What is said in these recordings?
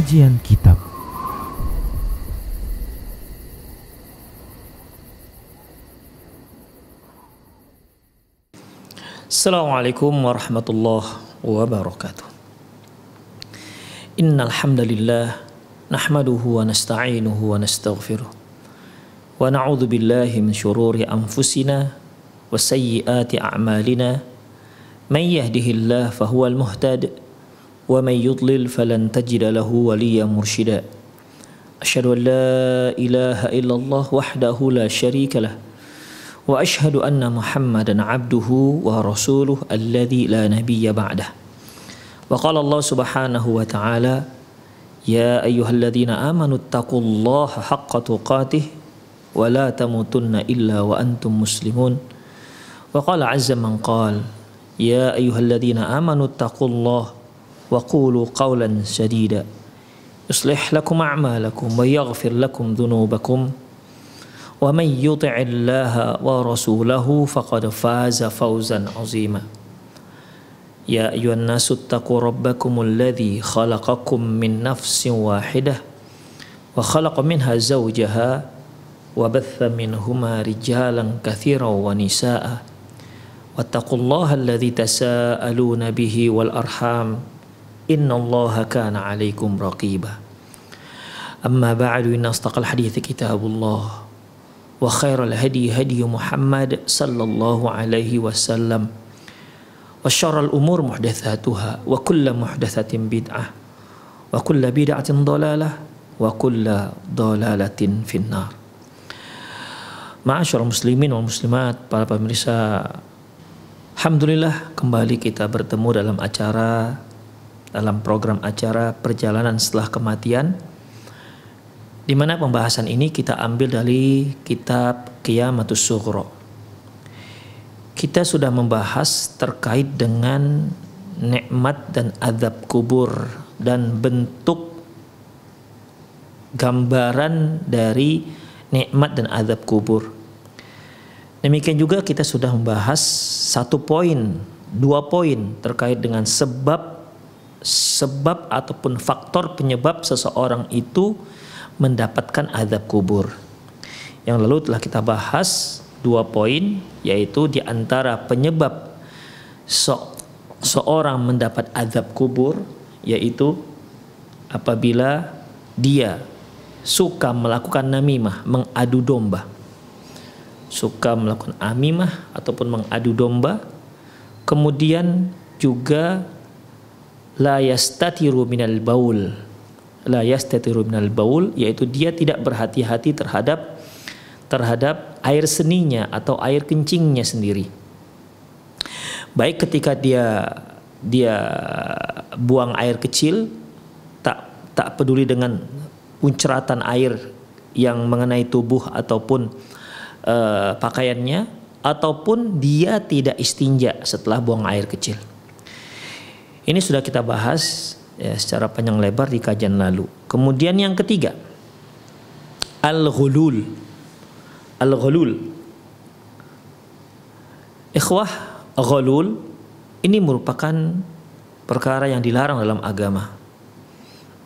Kajian Kitab Assalamualaikum warahmatullahi wabarakatuh Innal hamdalillah nahmaduhu wa nasta'inuhu wa nastaghfiruh wa na'udzu billahi min shururi anfusina wa sayyiati a'malina may yahdihillahu fahuwal muhtadi ومن يضلل فلن تجد له وليا مرشدا أشهد أن لا إله إلا الله وحده لا شريك له وأشهد أن محمدا عبده ورسوله الذي لا نبي بعده وقال الله سبحانه وتعالى يا أيها الذين آمنوا اتقوا الله حق تقاته ولا تموتن إلا وأنتم مسلمون وقال عز من قال يا أيها الذين آمنوا اتقوا الله وقولوا قولا سديدا يصلح لكم اعمالكم ويغفر لكم ذنوبكم ومن يطع الله ورسوله فقد فاز فوزا عظيما يا ايها الناس اتقوا ربكم الذي خلقكم من نفس واحده وخلق منها زوجها وبث منهما رجالا كثيرا ونساء واتقوا الله الذي تساءلون به والارحام innallaha kana alaikum raqiba amma ba'du inna astaqal hadith kitabullah wa khairal hadi hadi muhammad sallallahu alaihi wasallam wa syarral umur muhdatsatuha wa kullu muhdatsatin bid'ah wa kullu bid'atin dhalalah wa kullu dhalalatin muslimin wal muslimat, para pemirsa Alhamdulillah kembali kita bertemu dalam acara dalam program acara Perjalanan Setelah Kematian di mana pembahasan ini kita ambil dari kitab Qiyamatus Sughra. Kita sudah membahas terkait dengan nikmat dan azab kubur dan bentuk gambaran dari nikmat dan azab kubur. Demikian juga kita sudah membahas satu poin, dua poin terkait dengan sebab sebab ataupun faktor penyebab seseorang itu mendapatkan azab kubur. Yang lalu telah kita bahas dua poin yaitu di antara penyebab se seorang mendapat azab kubur yaitu apabila dia suka melakukan namimah, mengadu domba. Suka melakukan amimah ataupun mengadu domba. Kemudian juga la yastatiru minal baul la yastatiru minal baul yaitu dia tidak berhati-hati terhadap terhadap air seninya atau air kencingnya sendiri baik ketika dia dia buang air kecil tak tak peduli dengan unceratan air yang mengenai tubuh ataupun uh, pakaiannya ataupun dia tidak istinja setelah buang air kecil ini sudah kita bahas ya, secara panjang lebar di kajian lalu. Kemudian yang ketiga, al-ghulul. Al-ghulul. Ikhwah ghulul ini merupakan perkara yang dilarang dalam agama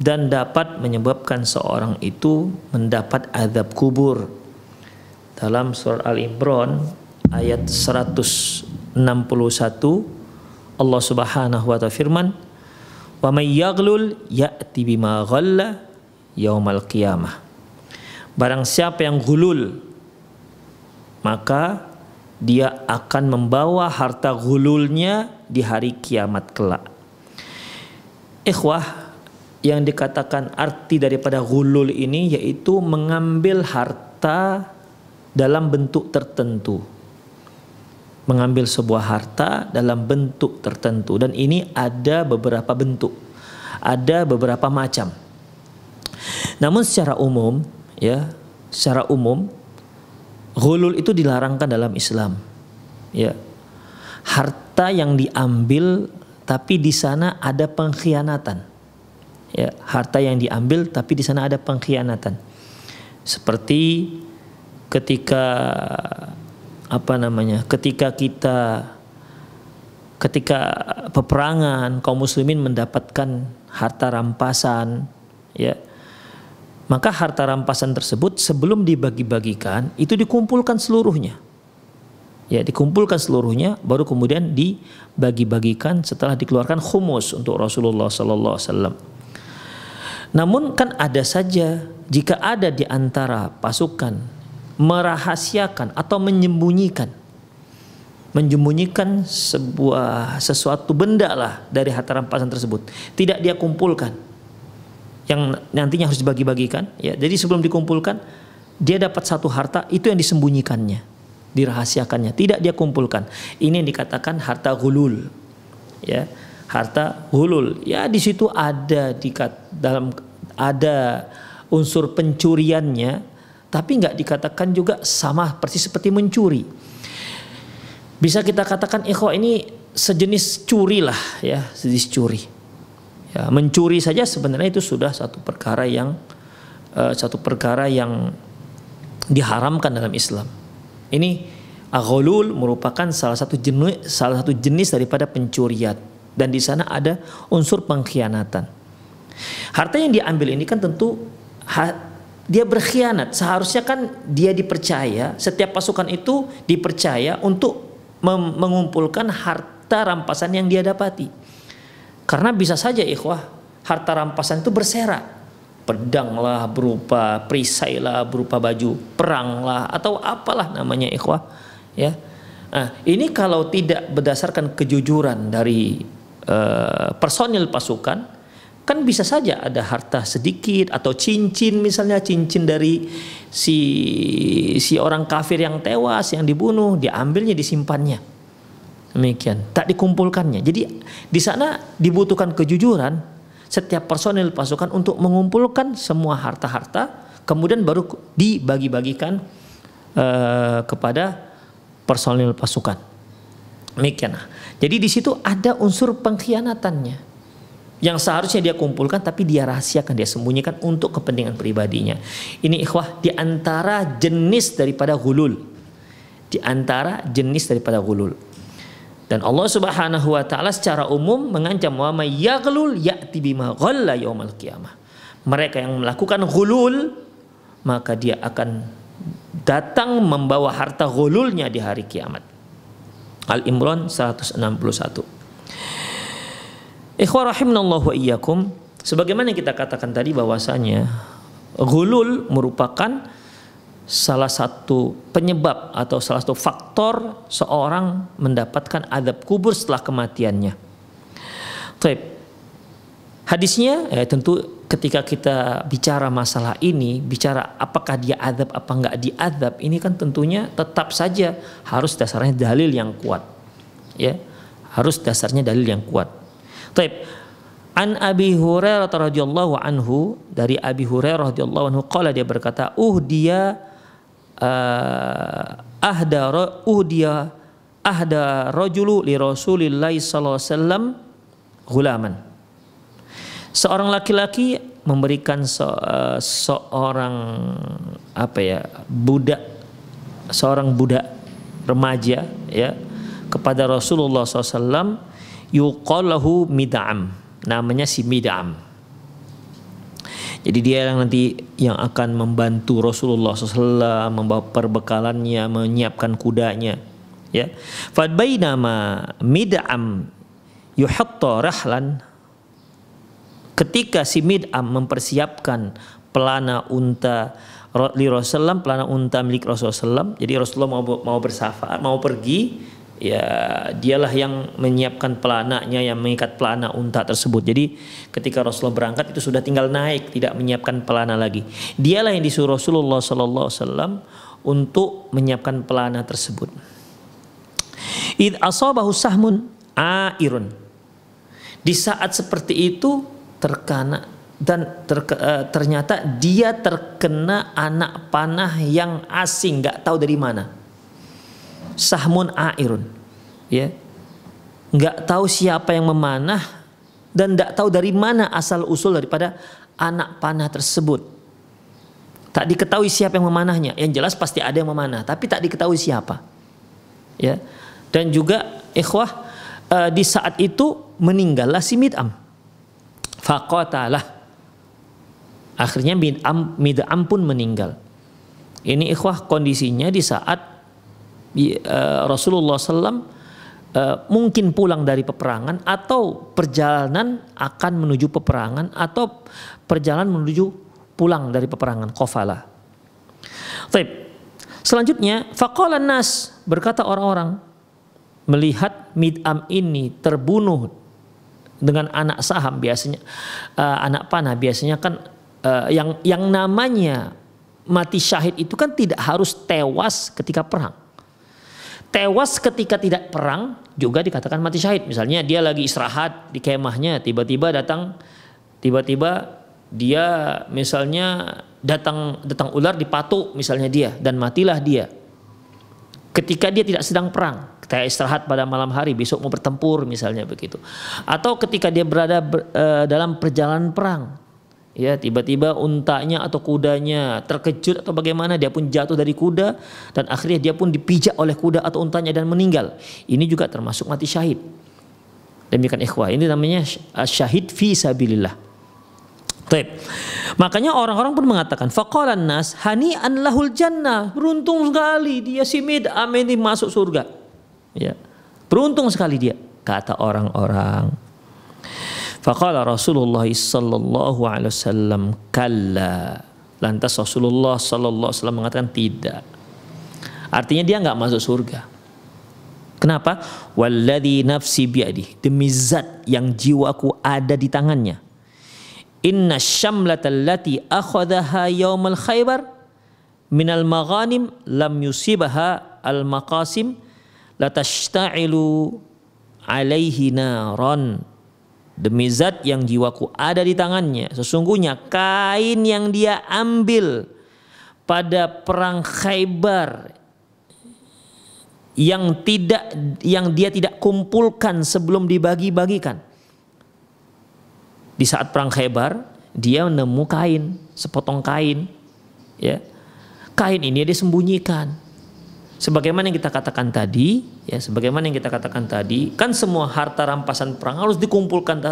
dan dapat menyebabkan seorang itu mendapat azab kubur. Dalam surah Al-Imran ayat 161 Allah Subhanahu wa taala firman, "Wa may yaghlul ya'ti bima ghalla yaumal qiyamah." Barang siapa yang gulul maka dia akan membawa harta gululnya di hari kiamat kelak. Ikhwah, yang dikatakan arti daripada gulul ini yaitu mengambil harta dalam bentuk tertentu mengambil sebuah harta dalam bentuk tertentu dan ini ada beberapa bentuk ada beberapa macam namun secara umum ya secara umum ghulul itu dilarangkan dalam Islam ya harta yang diambil tapi di sana ada pengkhianatan ya harta yang diambil tapi di sana ada pengkhianatan seperti ketika apa namanya ketika kita ketika peperangan kaum muslimin mendapatkan harta rampasan ya maka harta rampasan tersebut sebelum dibagi-bagikan itu dikumpulkan seluruhnya ya dikumpulkan seluruhnya baru kemudian dibagi-bagikan setelah dikeluarkan khumus untuk Rasulullah sallallahu alaihi wasallam namun kan ada saja jika ada di antara pasukan merahasiakan atau menyembunyikan menyembunyikan sebuah sesuatu benda lah dari harta rampasan tersebut tidak dia kumpulkan yang nantinya harus dibagi-bagikan ya jadi sebelum dikumpulkan dia dapat satu harta itu yang disembunyikannya dirahasiakannya tidak dia kumpulkan ini yang dikatakan harta gulul, ya harta gulul, ya di situ ada di dalam ada unsur pencuriannya tapi nggak dikatakan juga sama persis seperti mencuri. Bisa kita katakan ikhwa ini sejenis curi lah ya, sejenis curi. Ya, mencuri saja sebenarnya itu sudah satu perkara yang uh, satu perkara yang diharamkan dalam Islam. Ini agholul merupakan salah satu jenis salah satu jenis daripada pencurian dan di sana ada unsur pengkhianatan. Harta yang diambil ini kan tentu dia berkhianat. Seharusnya kan dia dipercaya, setiap pasukan itu dipercaya untuk mengumpulkan harta rampasan yang dia dapati. Karena bisa saja ikhwah, harta rampasan itu berserak. Pedanglah berupa perisailah berupa baju peranglah atau apalah namanya ikhwah, ya. Nah, ini kalau tidak berdasarkan kejujuran dari uh, personil pasukan Kan bisa saja ada harta sedikit atau cincin misalnya cincin dari si si orang kafir yang tewas yang dibunuh diambilnya disimpannya. Demikian, tak dikumpulkannya. Jadi di sana dibutuhkan kejujuran setiap personil pasukan untuk mengumpulkan semua harta-harta kemudian baru dibagi-bagikan uh, kepada personil pasukan. Demikian. Jadi di situ ada unsur pengkhianatannya yang seharusnya dia kumpulkan tapi dia rahasiakan dia sembunyikan untuk kepentingan pribadinya ini ikhwah di antara jenis daripada gulul, di antara jenis daripada gulul. dan Allah Subhanahu wa taala secara umum mengancam wa may yaghlul ya'ti bima ghalla yaumal qiyamah mereka yang melakukan gulul, maka dia akan datang membawa harta gululnya di hari kiamat Al Imran 161 Ikhwah rahimanallahu iyyakum, sebagaimana kita katakan tadi bahwasanya gulul merupakan salah satu penyebab atau salah satu faktor seorang mendapatkan adab kubur setelah kematiannya. Taib. Hadisnya eh, tentu ketika kita bicara masalah ini, bicara apakah dia adab apa enggak diadab, ini kan tentunya tetap saja harus dasarnya dalil yang kuat. Ya, harus dasarnya dalil yang kuat. Taib. An Abi Hurairah radhiyallahu anhu dari Abi Hurairah radhiyallahu anhu qala dia berkata uh dia uh, eh, ahda uh dia ahda rajulu li Rasulillah sallallahu alaihi wasallam gulaman. Seorang laki-laki memberikan se, uh, seorang apa ya budak seorang budak remaja ya kepada Rasulullah SAW yuqalahu mid'am. Namanya si mid'am. Jadi dia yang nanti yang akan membantu Rasulullah SAW membawa perbekalannya, menyiapkan kudanya. Ya, nama mid'am yuhatta rahlan ketika si mid'am mempersiapkan pelana unta li Rasulullah pelana unta milik Rasulullah SAW. jadi Rasulullah mau mau bersafar mau pergi ya dialah yang menyiapkan pelananya yang mengikat pelana unta tersebut. Jadi ketika Rasulullah berangkat itu sudah tinggal naik, tidak menyiapkan pelana lagi. Dialah yang disuruh Rasulullah sallallahu alaihi untuk menyiapkan pelana tersebut. Id asabahu sahmun airun. Di saat seperti itu terkena dan ter, uh, eh, ternyata dia terkena anak panah yang asing, nggak tahu dari mana sahmun airun. Ya. Nggak tahu siapa yang memanah dan nggak tahu dari mana asal usul daripada anak panah tersebut. Tak diketahui siapa yang memanahnya. Yang jelas pasti ada yang memanah, tapi tak diketahui siapa. Ya. Dan juga ikhwah uh, di saat itu meninggallah si Mid'am. Faqatalah. Akhirnya Mid'am, Mid'am pun meninggal. Ini ikhwah kondisinya di saat Eh, Rasulullah SAW eh, mungkin pulang dari peperangan atau perjalanan akan menuju peperangan atau perjalanan menuju pulang dari peperangan kofala. Taib. Selanjutnya faqala nas berkata orang-orang melihat Mid'am ini terbunuh dengan anak saham biasanya eh, anak panah biasanya kan yang yang namanya mati syahid itu kan tidak harus tewas ketika perang tewas ketika tidak perang juga dikatakan mati syahid. Misalnya dia lagi istirahat di kemahnya, tiba-tiba datang tiba-tiba dia misalnya datang datang ular dipatuk misalnya dia dan matilah dia. Ketika dia tidak sedang perang, ketika istirahat pada malam hari, besok mau bertempur misalnya begitu. Atau ketika dia berada ber, e, dalam perjalanan perang, ya tiba-tiba untanya atau kudanya terkejut atau bagaimana dia pun jatuh dari kuda dan akhirnya dia pun dipijak oleh kuda atau untanya dan meninggal ini juga termasuk mati syahid demikian ikhwah ini namanya syahid fi sabilillah Taip. Makanya orang-orang pun mengatakan faqalan nas hani'an lahul jannah. Beruntung sekali dia si mid amin masuk surga. Ya. Beruntung sekali dia kata orang-orang. Faqala Rasulullah sallallahu alaihi wasallam kalla. Lantas Rasulullah sallallahu alaihi wasallam mengatakan tidak. Artinya dia nggak masuk surga. Kenapa? Walladhi nafsi biadi. Demi zat yang jiwaku ada di tangannya. Inna syamlatal lati akhadhaha yaumal khaybar minal maghanim lam yusibaha al maqasim latashtailu alaihi naran Demi zat yang jiwaku ada di tangannya, sesungguhnya kain yang dia ambil pada perang Khaybar yang tidak yang dia tidak kumpulkan sebelum dibagi-bagikan. Di saat perang Khaybar, dia menemukan kain, sepotong kain, ya. Kain ini dia sembunyikan sebagaimana yang kita katakan tadi, ya sebagaimana yang kita katakan tadi, kan semua harta rampasan perang harus dikumpulkan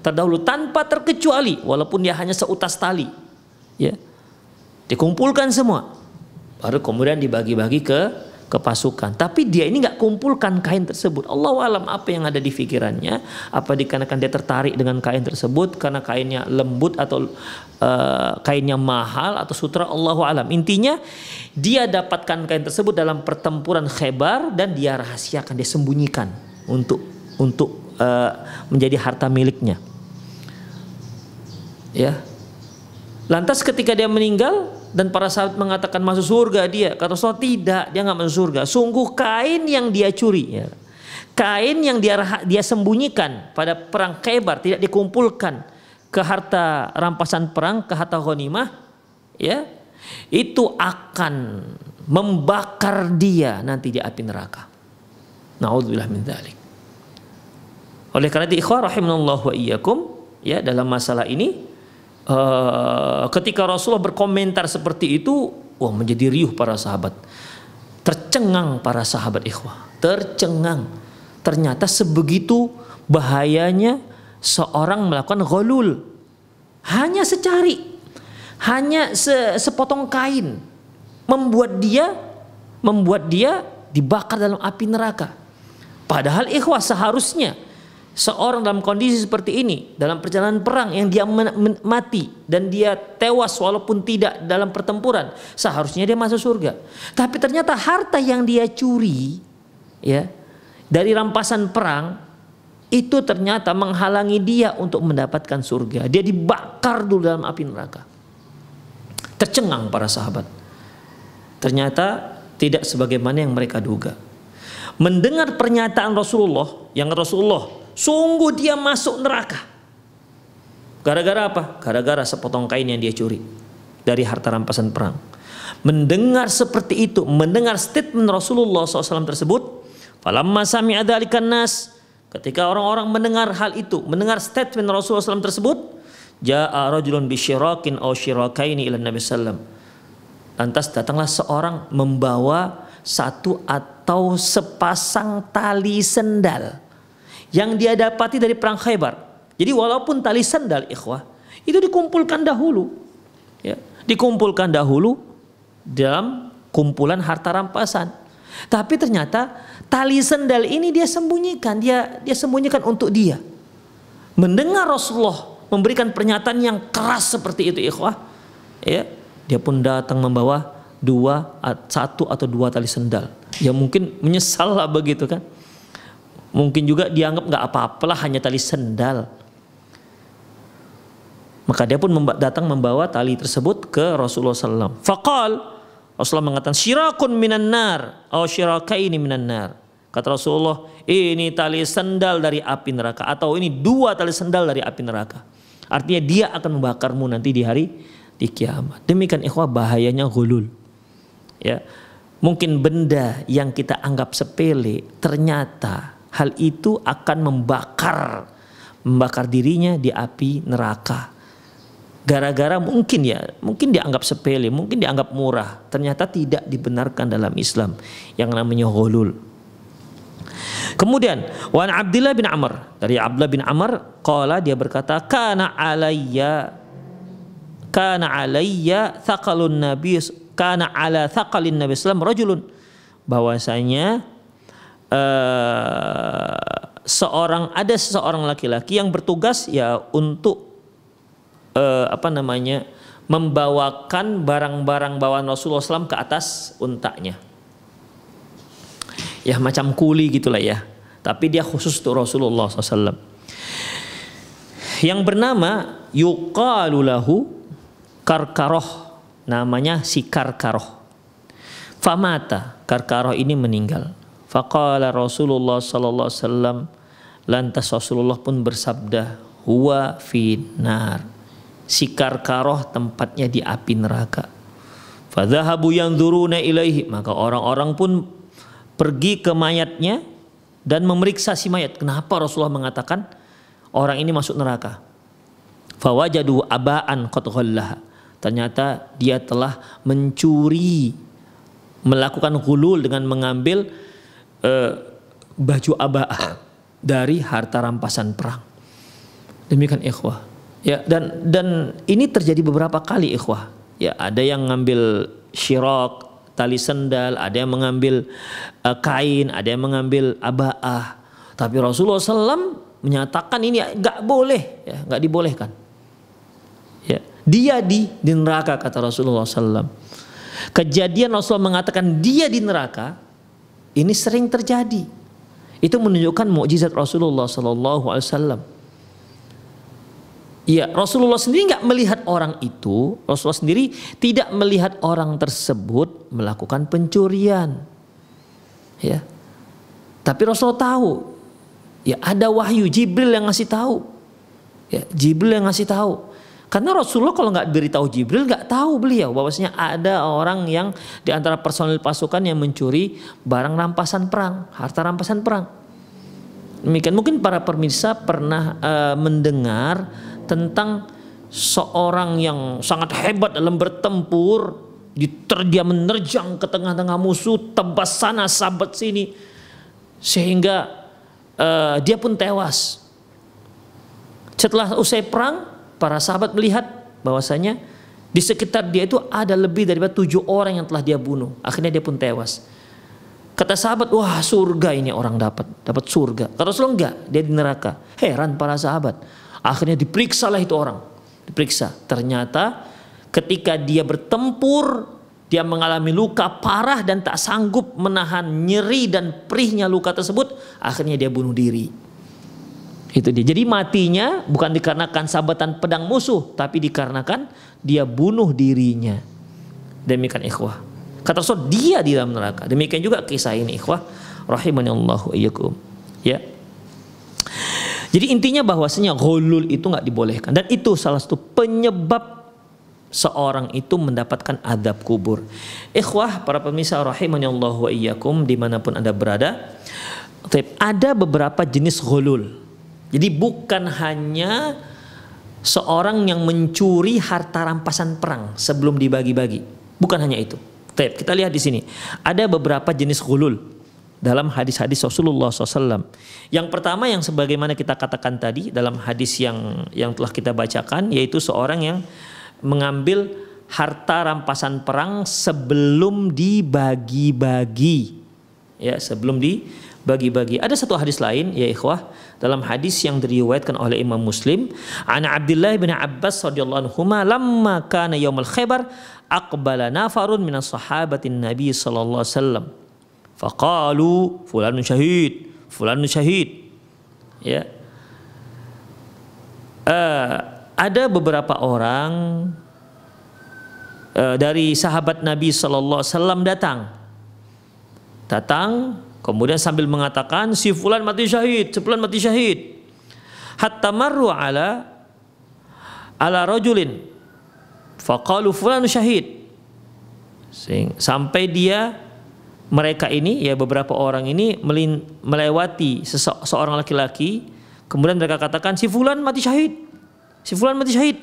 terdahulu tanpa terkecuali walaupun dia hanya seutas tali. Ya. Dikumpulkan semua. Baru kemudian dibagi-bagi ke ke pasukan. Tapi dia ini nggak kumpulkan kain tersebut. Allah alam apa yang ada di pikirannya? Apa dikarenakan dia tertarik dengan kain tersebut karena kainnya lembut atau uh, kainnya mahal atau sutra Allah alam. Intinya dia dapatkan kain tersebut dalam pertempuran Khebar dan dia rahasiakan, dia sembunyikan untuk untuk uh, menjadi harta miliknya. Ya, Lantas ketika dia meninggal dan para sahabat mengatakan masuk surga dia, kata Rasulullah tidak, dia nggak masuk surga. Sungguh kain yang dia curi, ya. kain yang dia dia sembunyikan pada perang kebar tidak dikumpulkan ke harta rampasan perang, ke harta ghanimah, ya itu akan membakar dia nanti di api neraka. Nauzubillah min dzalik. Oleh karena itu ikhwah rahimanallahu wa iyyakum ya dalam masalah ini uh, ketika Rasulullah berkomentar seperti itu, wah menjadi riuh para sahabat. Tercengang para sahabat ikhwah, tercengang. Ternyata sebegitu bahayanya seorang melakukan golul. Hanya secari, hanya se sepotong kain membuat dia membuat dia dibakar dalam api neraka. Padahal ikhwah seharusnya seorang dalam kondisi seperti ini dalam perjalanan perang yang dia mati dan dia tewas walaupun tidak dalam pertempuran seharusnya dia masuk surga tapi ternyata harta yang dia curi ya dari rampasan perang itu ternyata menghalangi dia untuk mendapatkan surga dia dibakar dulu dalam api neraka tercengang para sahabat ternyata tidak sebagaimana yang mereka duga mendengar pernyataan Rasulullah yang Rasulullah sungguh dia masuk neraka. Gara-gara apa? Gara-gara sepotong kain yang dia curi dari harta rampasan perang. Mendengar seperti itu, mendengar statement Rasulullah SAW tersebut, falamma sami'a dzalikan nas, ketika orang-orang mendengar hal itu, mendengar statement Rasulullah SAW tersebut, ja'a rajulun syirakin aw syirakaini ila Nabi sallam. Lantas datanglah seorang membawa satu atau sepasang tali sendal yang dia dapati dari perang Khaybar. Jadi walaupun tali sandal ikhwah itu dikumpulkan dahulu. Ya, dikumpulkan dahulu dalam kumpulan harta rampasan. Tapi ternyata tali sandal ini dia sembunyikan, dia dia sembunyikan untuk dia. Mendengar Rasulullah memberikan pernyataan yang keras seperti itu ikhwah, ya, dia pun datang membawa dua satu atau dua tali sendal ya mungkin menyesal lah begitu kan Mungkin juga dianggap nggak apa-apalah hanya tali sendal. Maka dia pun datang membawa tali tersebut ke Rasulullah SAW. Fakal Rasulullah mengatakan syirakun minan nar, atau ini minan nar. Kata Rasulullah, ini tali sendal dari api neraka atau ini dua tali sendal dari api neraka. Artinya dia akan membakarmu nanti di hari di kiamat. Demikian ikhwah bahayanya gulul. Ya. Mungkin benda yang kita anggap sepele ternyata hal itu akan membakar membakar dirinya di api neraka. Gara-gara mungkin ya, mungkin dianggap sepele, mungkin dianggap murah, ternyata tidak dibenarkan dalam Islam yang namanya holul. Kemudian wan Abdullah bin Amr dari Abdullah bin Amr qala dia berkata kana alayya kana alayya thaqalun nabi kana ala thaqalin nabi sallam rajulun bahwasanya Eh, seorang ada seseorang laki-laki yang bertugas ya untuk uh, apa namanya membawakan barang-barang bawaan Rasulullah SAW ke atas untaknya ya macam kuli gitulah ya tapi dia khusus untuk Rasulullah SAW yang bernama yuqalulahu karkaroh namanya si karkaroh famata karkaroh ini meninggal Faqala Rasulullah sallallahu alaihi wasallam lantas Rasulullah pun bersabda huwa finar sikar karoh tempatnya di api neraka fadhahabu yanzuruna ilaihi maka orang-orang pun pergi ke mayatnya dan memeriksa si mayat kenapa Rasulullah mengatakan orang ini masuk neraka fawajadu abaan qad ternyata dia telah mencuri melakukan hulul dengan mengambil eh, baju abah ah. dari harta rampasan perang. Demikian ikhwah. Ya dan dan ini terjadi beberapa kali ikhwah. Ya ada yang ngambil syirok, tali sendal, ada yang mengambil eh, kain, ada yang mengambil abaah. Tapi Rasulullah SAW menyatakan ini nggak boleh, ya nggak dibolehkan. Ya, dia di di neraka kata Rasulullah SAW. Kejadian Rasulullah mengatakan dia di neraka ini sering terjadi. Itu menunjukkan mukjizat Rasulullah Sallallahu Alaihi Wasallam. Ya, Rasulullah sendiri nggak melihat orang itu. Rasulullah sendiri tidak melihat orang tersebut melakukan pencurian. Ya, tapi Rasulullah tahu. Ya, ada wahyu Jibril yang ngasih tahu. Ya, Jibril yang ngasih tahu. Karena Rasulullah kalau nggak beritahu Jibril nggak tahu beliau bahwasanya ada orang yang di antara personil pasukan yang mencuri barang rampasan perang, harta rampasan perang. Demikian mungkin para pemirsa pernah e, mendengar tentang seorang yang sangat hebat dalam bertempur, dia menerjang ke tengah-tengah musuh, tebas sana sahabat sini sehingga e, dia pun tewas. Setelah usai perang, para sahabat melihat bahwasanya di sekitar dia itu ada lebih daripada tujuh orang yang telah dia bunuh. Akhirnya dia pun tewas. Kata sahabat, wah surga ini orang dapat, dapat surga. Kata Rasulullah enggak, dia di neraka. Heran para sahabat. Akhirnya diperiksa lah itu orang. Diperiksa. Ternyata ketika dia bertempur, dia mengalami luka parah dan tak sanggup menahan nyeri dan perihnya luka tersebut. Akhirnya dia bunuh diri. Itu dia. Jadi matinya bukan dikarenakan sabatan pedang musuh, tapi dikarenakan dia bunuh dirinya. Demikian ikhwah. Kata Rasul, dia di dalam neraka. Demikian juga kisah ini ikhwah. Rahimani wa iyyakum. Ya. Jadi intinya bahwasanya golul itu nggak dibolehkan dan itu salah satu penyebab seorang itu mendapatkan adab kubur. Ikhwah para pemirsa rahimani Allah wa iyyakum dimanapun Anda berada. Ada beberapa jenis golul jadi bukan hanya seorang yang mencuri harta rampasan perang sebelum dibagi-bagi. Bukan hanya itu. Tep, kita lihat di sini. Ada beberapa jenis gulul dalam hadis-hadis Rasulullah SAW. Yang pertama yang sebagaimana kita katakan tadi dalam hadis yang yang telah kita bacakan yaitu seorang yang mengambil harta rampasan perang sebelum dibagi-bagi. Ya, sebelum di bagi-bagi. Ada satu hadis lain ya ikhwah dalam hadis yang diriwayatkan oleh Imam Muslim, ana Abdullah bin Abbas radhiyallahu anhu lamma kana yaumul Khaibar aqbala nafarun minas sahabatin Nabi sallallahu alaihi wasallam. Faqalu fulanun syahid, fulanun syahid. Ya. Uh, ada beberapa orang uh, dari sahabat Nabi sallallahu alaihi wasallam datang datang Kemudian sambil mengatakan si fulan mati syahid, si fulan mati syahid. Hatta marru ala ala rajulin faqalu fulan syahid. Sampai dia mereka ini ya beberapa orang ini melewati seorang laki-laki kemudian mereka katakan si fulan mati syahid. Si fulan mati syahid.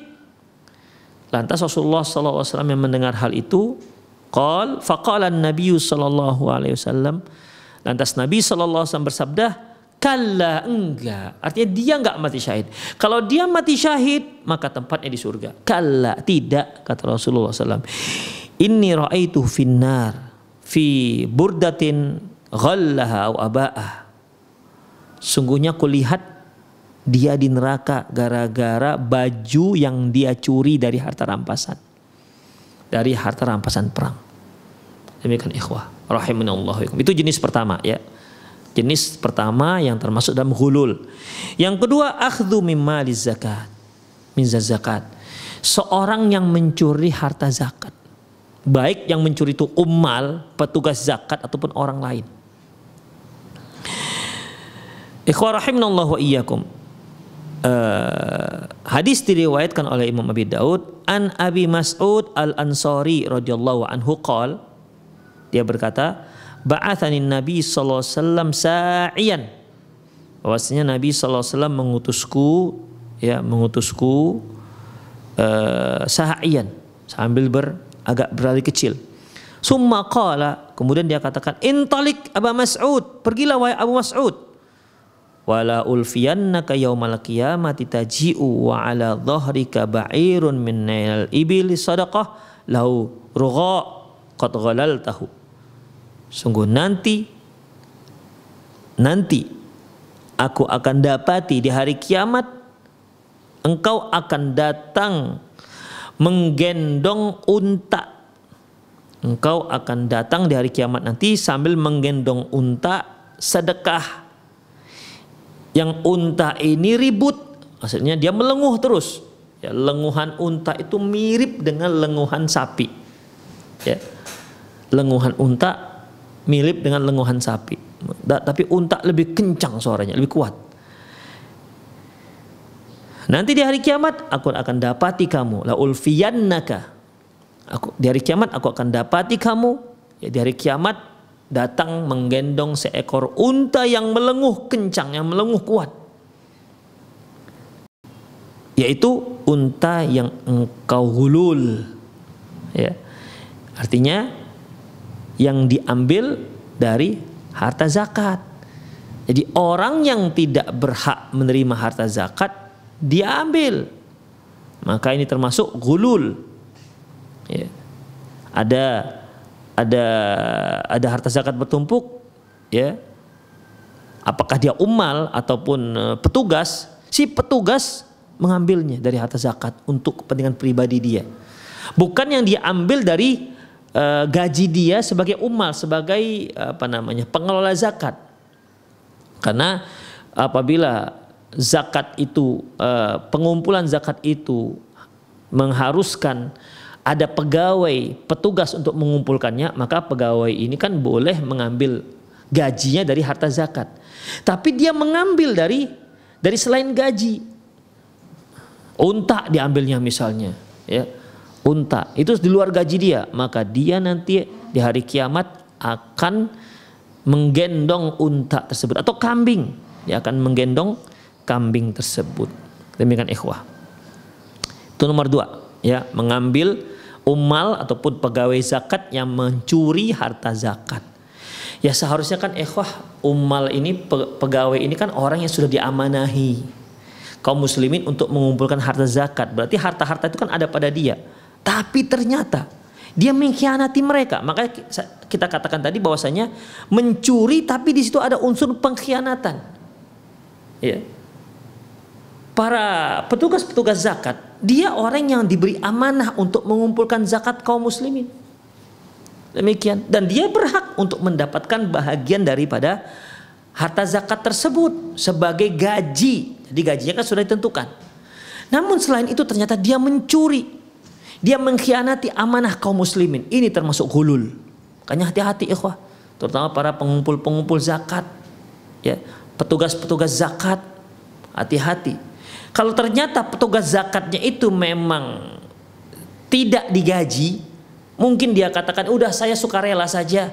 Lantas Rasulullah SAW yang mendengar hal itu, qal faqala an sallallahu alaihi wasallam Lantas Nabi SAW bersabda, Kalla enggak. Artinya dia enggak mati syahid. Kalau dia mati syahid, maka tempatnya di surga. Kalla tidak, kata Rasulullah SAW. Inni ra'aitu finnar fi burdatin ghallaha au aba'ah. Sungguhnya kulihat dia di neraka gara-gara baju yang dia curi dari harta rampasan. Dari harta rampasan perang. Demikian ikhwah rahimunallahu Itu jenis pertama ya. Jenis pertama yang termasuk dalam hulul. Yang kedua akhdhu mimma zakat. Min zakat. Seorang yang mencuri harta zakat. Baik yang mencuri itu ummal petugas zakat ataupun orang lain. Ikhwah wa iyyakum. Uh, hadis diriwayatkan oleh Imam Abi Daud an Abi Mas'ud Al-Ansari radhiyallahu anhu qala dia berkata, "Ba'athani Nabi sallallahu alaihi wasallam sa'ian Bahwasanya Nabi sallallahu alaihi wasallam mengutusku ya, mengutusku uh, eh, sa'ian sambil ber agak berlari kecil. Summa qala, kemudian dia katakan, "Intalik Abu Mas'ud, pergilah wahai Abu Mas'ud." Wala ulfiyannaka yaumal qiyamati taji'u wa ala dhahrika ba'irun min nail ibil sadaqah lau rugha qad ghalaltahu. Sungguh nanti nanti aku akan dapati di hari kiamat engkau akan datang menggendong unta. Engkau akan datang di hari kiamat nanti sambil menggendong unta sedekah. Yang unta ini ribut, maksudnya dia melenguh terus. Ya, lenguhan unta itu mirip dengan lenguhan sapi. Ya. Lenguhan unta mirip dengan lenguhan sapi. tapi unta lebih kencang suaranya, lebih kuat. Nanti di hari kiamat aku akan dapati kamu. La ulfiyannaka. Aku, di hari kiamat aku akan dapati kamu. Ya, di hari kiamat datang menggendong seekor unta yang melenguh kencang, yang melenguh kuat. Yaitu unta yang engkau hulul. Ya. Artinya yang diambil dari harta zakat. Jadi orang yang tidak berhak menerima harta zakat dia ambil. Maka ini termasuk gulul. Ya. Ada ada ada harta zakat bertumpuk ya. Apakah dia umal ataupun e, petugas? Si petugas mengambilnya dari harta zakat untuk kepentingan pribadi dia. Bukan yang dia ambil dari uh, gaji dia sebagai umal sebagai eh, apa namanya pengelola zakat karena apabila zakat itu uh, pengumpulan zakat itu mengharuskan ada pegawai petugas untuk mengumpulkannya maka pegawai ini kan boleh mengambil gajinya dari harta zakat tapi dia mengambil dari dari selain gaji unta diambilnya misalnya ya unta itu di luar gaji dia maka dia nanti di hari kiamat akan menggendong unta tersebut atau kambing dia akan menggendong kambing tersebut demikian ikhwah itu nomor dua ya mengambil umal ataupun pegawai zakat yang mencuri harta zakat ya seharusnya kan ikhwah umal ini pegawai ini kan orang yang sudah diamanahi kaum muslimin untuk mengumpulkan harta zakat berarti harta-harta itu kan ada pada dia tapi ternyata dia mengkhianati mereka. Makanya kita katakan tadi bahwasanya mencuri tapi di situ ada unsur pengkhianatan. Ya. Para petugas-petugas zakat, dia orang yang diberi amanah untuk mengumpulkan zakat kaum muslimin. Demikian dan dia berhak untuk mendapatkan bahagian daripada harta zakat tersebut sebagai gaji. Jadi gajinya kan sudah ditentukan. Namun selain itu ternyata dia mencuri dia mengkhianati amanah kaum muslimin. Ini termasuk hulul. Makanya hati-hati ikhwah. Terutama para pengumpul-pengumpul zakat. ya Petugas-petugas zakat. Hati-hati. Kalau ternyata petugas zakatnya itu memang tidak digaji, mungkin dia katakan, udah saya suka rela saja.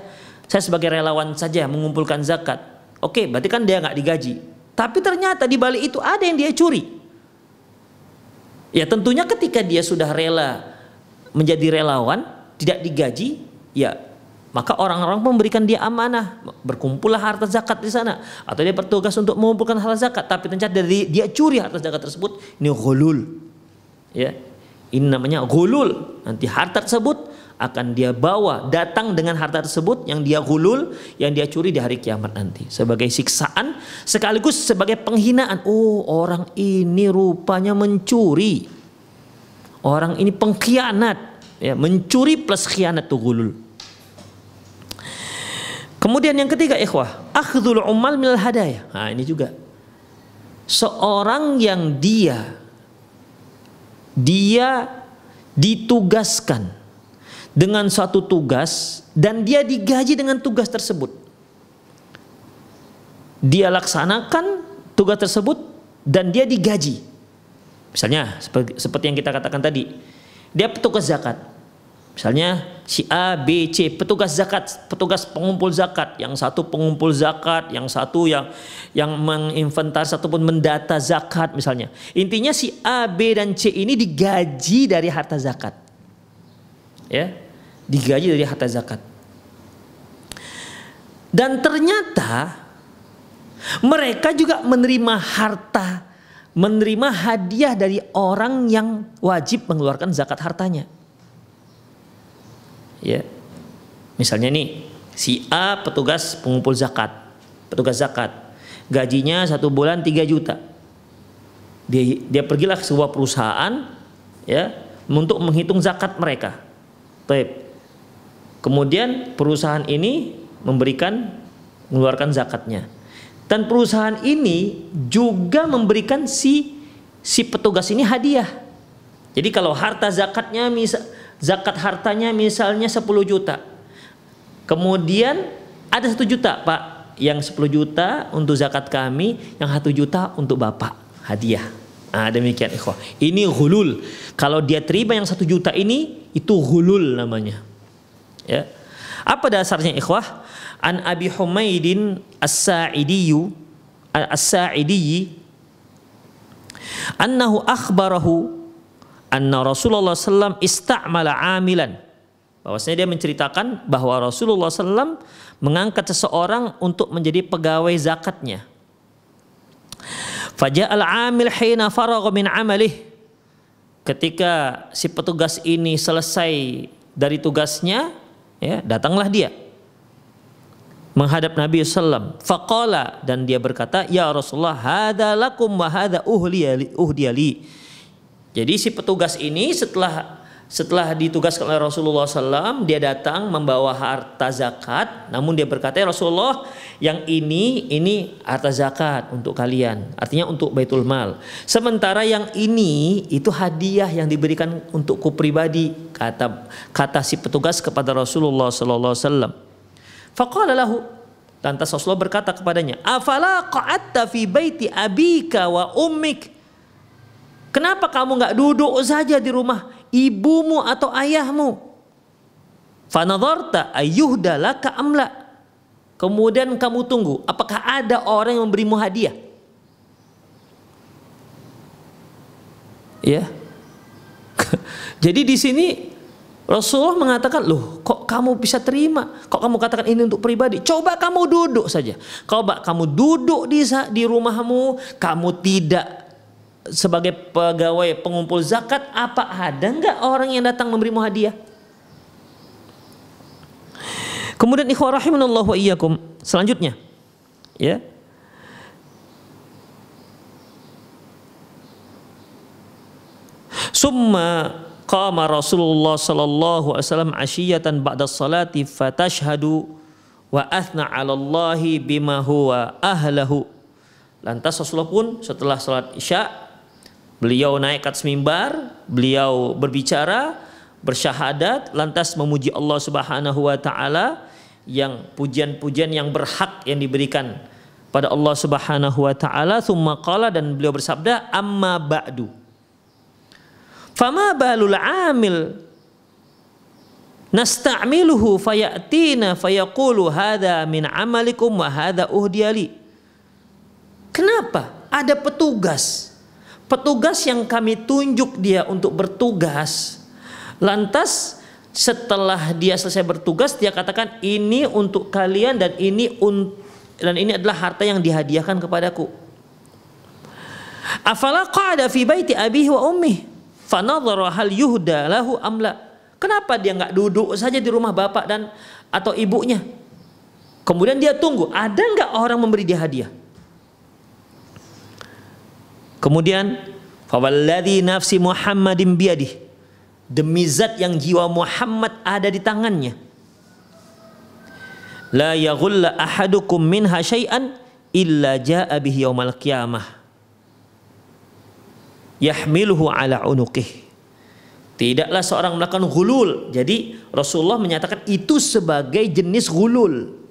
Saya sebagai relawan saja mengumpulkan zakat. Oke, berarti kan dia nggak digaji. Tapi ternyata di balik itu ada yang dia curi. Ya tentunya ketika dia sudah rela menjadi relawan tidak digaji ya maka orang-orang memberikan dia amanah berkumpullah harta zakat di sana atau dia bertugas untuk mengumpulkan harta zakat tapi ternyata dari dia curi harta zakat tersebut ini gulul ya ini namanya gulul nanti harta tersebut akan dia bawa datang dengan harta tersebut yang dia gulul yang dia curi di hari kiamat nanti sebagai siksaan sekaligus sebagai penghinaan oh orang ini rupanya mencuri orang ini pengkhianat ya mencuri plus khianat tuh gulul kemudian yang ketiga ikhwah akhdul umal minal hadaya nah ini juga seorang yang dia dia ditugaskan dengan suatu tugas dan dia digaji dengan tugas tersebut dia laksanakan tugas tersebut dan dia digaji Misalnya seperti, seperti yang kita katakan tadi, dia petugas zakat. Misalnya si A, B, C, petugas zakat, petugas pengumpul zakat, yang satu pengumpul zakat, yang satu yang yang menginventaris ataupun mendata zakat misalnya. Intinya si A, B dan C ini digaji dari harta zakat. Ya, digaji dari harta zakat. Dan ternyata mereka juga menerima harta menerima hadiah dari orang yang wajib mengeluarkan zakat hartanya. Ya. Misalnya nih, si A petugas pengumpul zakat, petugas zakat. Gajinya satu bulan 3 juta. Dia, dia pergilah ke sebuah perusahaan ya untuk menghitung zakat mereka. Kemudian perusahaan ini memberikan mengeluarkan zakatnya. Dan perusahaan ini juga memberikan si si petugas ini hadiah. Jadi kalau harta zakatnya misa zakat hartanya misalnya 10 juta. Kemudian ada satu juta, Pak. Yang 10 juta untuk zakat kami, yang satu juta untuk Bapak hadiah. Nah, demikian ikhwah. Ini hulul. Kalau dia terima yang satu juta ini, itu hulul namanya. Ya. Apa dasarnya ikhwah? an Abi Humaidin As-Sa'idiyyu As-Sa'idiyyi annahu akhbarahu anna Rasulullah sallam istamala amilan bahwasanya dia menceritakan bahwa Rasulullah sallam mengangkat seseorang untuk menjadi pegawai zakatnya faja'al amil hina faragha min amalih ketika si petugas ini selesai dari tugasnya ya datanglah dia menghadap Nabi Sallam. Fakola dan dia berkata, ya Rasulullah, hada lakum wa hada uhdiyali. Jadi si petugas ini setelah setelah ditugaskan oleh Rasulullah SAW, dia datang membawa harta zakat. Namun dia berkata, ya Rasulullah, yang ini, ini harta zakat untuk kalian. Artinya untuk Baitul Mal. Sementara yang ini, itu hadiah yang diberikan untukku pribadi. Kata, kata si petugas kepada Rasulullah Sallallahu Alaihi Wasallam. Faqala lahu lantas Rasulullah berkata kepadanya, "Afala qa'atta fi baiti abika wa ummik?" Kenapa kamu nggak duduk saja di rumah ibumu atau ayahmu? Fanadharta ayuh laka amla. Kemudian kamu tunggu, apakah ada orang yang memberimu hadiah? Ya. Jadi di sini Rasulullah mengatakan, loh kok kamu bisa terima? Kok kamu katakan ini untuk pribadi? Coba kamu duduk saja. Coba kamu duduk di, di rumahmu, kamu tidak sebagai pegawai pengumpul zakat, apa ada nggak orang yang datang memberimu hadiah? Kemudian ikhwah wa iyyakum. Selanjutnya. Ya. Summa qama Rasulullah sallallahu alaihi wasallam asyiyatan ba'da salati fatashhadu wa athna 'ala Allahi bima huwa ahlahu. Lantas Rasulullah pun setelah salat Isya beliau naik ke atas mimbar, beliau berbicara, bersyahadat, lantas memuji Allah Subhanahu wa taala yang pujian-pujian yang berhak yang diberikan pada Allah Subhanahu wa taala, summa qala dan beliau bersabda amma ba'du. Fama balul amil nasta'miluhu fayatina fayaqulu hadha min amalikum wa hadha uhdiyali. Kenapa? Ada petugas. Petugas yang kami tunjuk dia untuk bertugas. Lantas setelah dia selesai bertugas dia katakan ini untuk kalian dan ini un dan ini adalah harta yang dihadiahkan kepadaku. Afala qa'ada fi baiti abihi wa ummihi fanadhara hal yuhda lahu amla kenapa dia nggak duduk saja di rumah bapak dan atau ibunya kemudian dia tunggu ada nggak orang memberi dia hadiah kemudian fawalladhi nafsi muhammadin biadih demi zat yang jiwa Muhammad ada di tangannya la yaghulla ahadukum minha syai'an illa ja'a bihi yaumal qiyamah yahmiluhu ala unuqih. Tidaklah seorang melakukan gulul. Jadi Rasulullah menyatakan itu sebagai jenis gulul.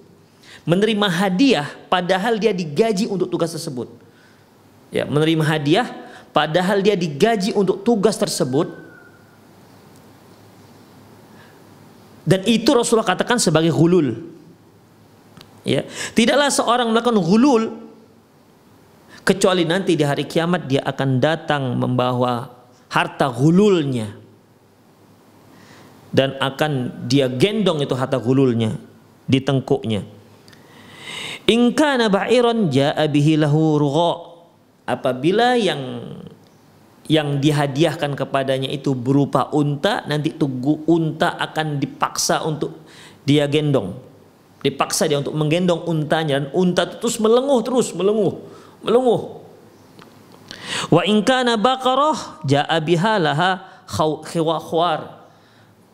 Menerima hadiah padahal dia digaji untuk tugas tersebut. Ya, menerima hadiah padahal dia digaji untuk tugas tersebut. Dan itu Rasulullah katakan sebagai gulul. Ya, tidaklah seorang melakukan gulul kecuali nanti di hari kiamat dia akan datang membawa harta gululnya dan akan dia gendong itu harta gululnya di tengkuknya in kana ba'iran ja'a bihi apabila yang yang dihadiahkan kepadanya itu berupa unta nanti tugu unta akan dipaksa untuk dia gendong dipaksa dia untuk menggendong untanya dan unta terus melenguh terus melenguh melunguh. Wa in kana baqarah ja'a biha laha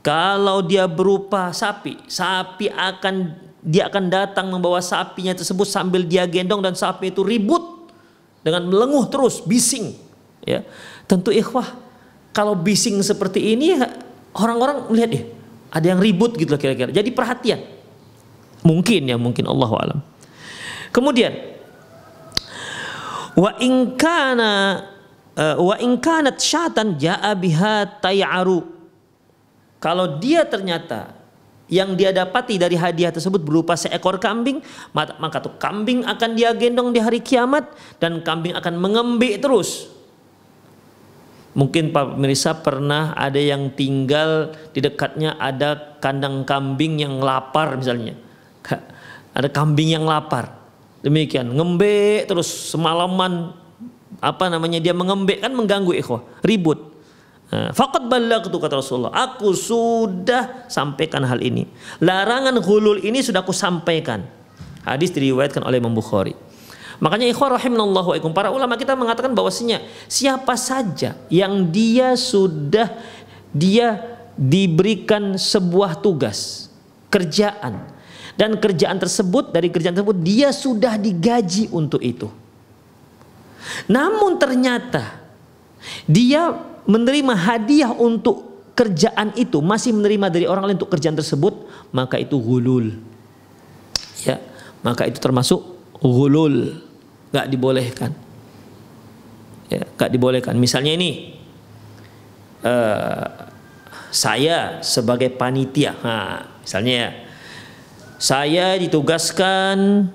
Kalau dia berupa sapi, sapi akan dia akan datang membawa sapinya tersebut sambil dia gendong dan sapi itu ribut dengan melenguh terus bising ya tentu ikhwah kalau bising seperti ini orang-orang melihat ya ada yang ribut gitu kira-kira jadi perhatian mungkin ya mungkin Allah alam kemudian wa in kana eh, wa in kanat syatan ja'a biha tay'aru. Kalau dia ternyata yang dia dapati dari hadiah tersebut berupa seekor kambing, maka tuh kambing akan dia gendong di hari kiamat dan kambing akan mengembik terus. Mungkin Pak Mirsa pernah ada yang tinggal di dekatnya ada kandang kambing yang lapar misalnya. Ada kambing yang lapar. Demikian, ngembek terus semalaman apa namanya dia mengembek kan mengganggu ikhwah, ribut. Nah, Fakat balak itu kata Rasulullah. Aku sudah sampaikan hal ini. Larangan hulul ini sudah aku sampaikan. Hadis diriwayatkan oleh Imam Bukhari. Makanya ikhwah rahimallahu waikum. Para ulama kita mengatakan bahwasanya siapa saja yang dia sudah dia diberikan sebuah tugas, kerjaan, dan kerjaan tersebut dari kerjaan tersebut dia sudah digaji untuk itu. Namun ternyata dia menerima hadiah untuk kerjaan itu masih menerima dari orang lain untuk kerjaan tersebut maka itu gulul ya maka itu termasuk gulul nggak dibolehkan ya nggak dibolehkan misalnya ini uh, saya sebagai panitia nah, misalnya ya saya ditugaskan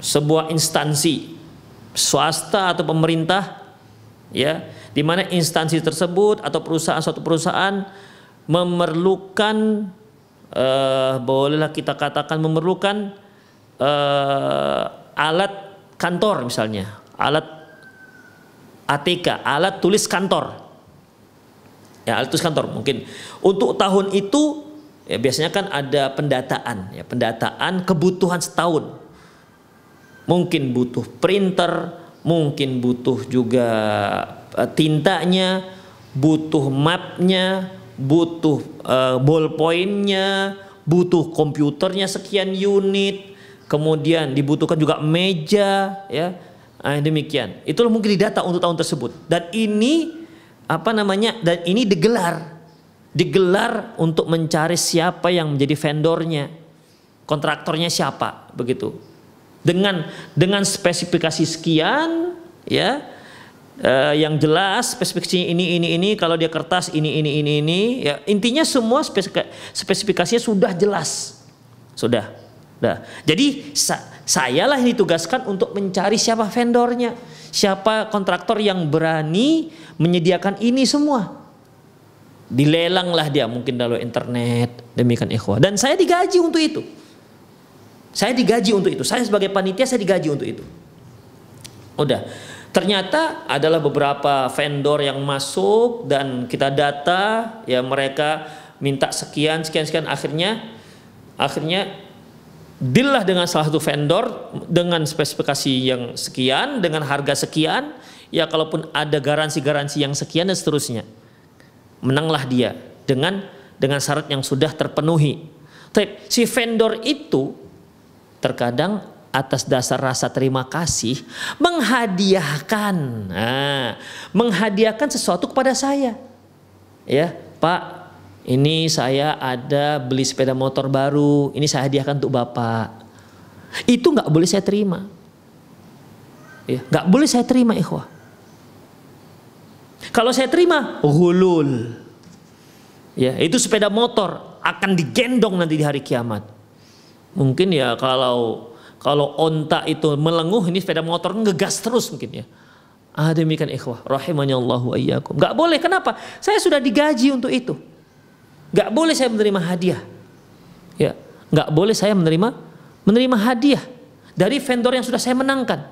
sebuah instansi swasta atau pemerintah ya di mana instansi tersebut atau perusahaan suatu perusahaan memerlukan eh, bolehlah kita katakan memerlukan eh, alat kantor misalnya alat ATK alat tulis kantor ya alat tulis kantor mungkin untuk tahun itu Ya, biasanya kan ada pendataan, ya, pendataan kebutuhan setahun. Mungkin butuh printer, mungkin butuh juga eh, tintanya, butuh mapnya, butuh uh, ballpointnya, butuh komputernya sekian unit, kemudian dibutuhkan juga meja, ya. Nah, demikian. Itulah mungkin didata untuk tahun tersebut. Dan ini apa namanya? Dan ini digelar digelar untuk mencari siapa yang menjadi vendornya, kontraktornya siapa, begitu. Dengan dengan spesifikasi sekian, ya, eh, yang jelas spesifikasinya ini ini ini, kalau dia kertas ini ini ini ini, ya intinya semua spesifikasinya sudah jelas, sudah. Nah, jadi sa sayalah yang ditugaskan untuk mencari siapa vendornya, siapa kontraktor yang berani menyediakan ini semua dilelanglah dia mungkin dalam internet demikian ikhwah dan saya digaji untuk itu saya digaji untuk itu saya sebagai panitia saya digaji untuk itu udah ternyata adalah beberapa vendor yang masuk dan kita data ya mereka minta sekian sekian sekian akhirnya akhirnya deal dengan salah satu vendor dengan spesifikasi yang sekian dengan harga sekian ya kalaupun ada garansi-garansi yang sekian dan seterusnya menanglah dia dengan dengan syarat yang sudah terpenuhi. Tapi si vendor itu terkadang atas dasar rasa terima kasih menghadiahkan, nah, menghadiahkan sesuatu kepada saya. Ya, Pak, ini saya ada beli sepeda motor baru, ini saya hadiahkan untuk Bapak. Itu nggak boleh saya terima. Ya, nggak boleh saya terima, ikhwah. Kalau saya terima, hulul. Ya, itu sepeda motor akan digendong nanti di hari kiamat. Mungkin ya kalau kalau onta itu melenguh ini sepeda motor ngegas terus mungkin ya. Ah demikian ikhwah rahimahnya Allahu ayyakum. Gak boleh kenapa? Saya sudah digaji untuk itu. Gak boleh saya menerima hadiah. Ya, gak boleh saya menerima menerima hadiah dari vendor yang sudah saya menangkan.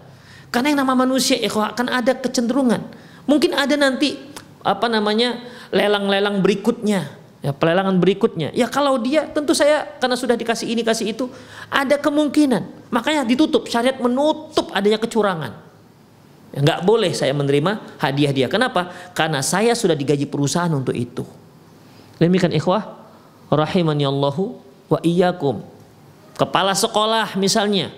Karena yang nama manusia ikhwah akan ada kecenderungan Mungkin ada nanti apa namanya lelang-lelang berikutnya, ya pelelangan berikutnya. Ya kalau dia tentu saya karena sudah dikasih ini kasih itu ada kemungkinan. Makanya ditutup syariat menutup adanya kecurangan. Ya, boleh saya menerima hadiah dia. Kenapa? Karena saya sudah digaji perusahaan untuk itu. Demikian ikhwah rahimani Allahu wa iyyakum. Kepala sekolah misalnya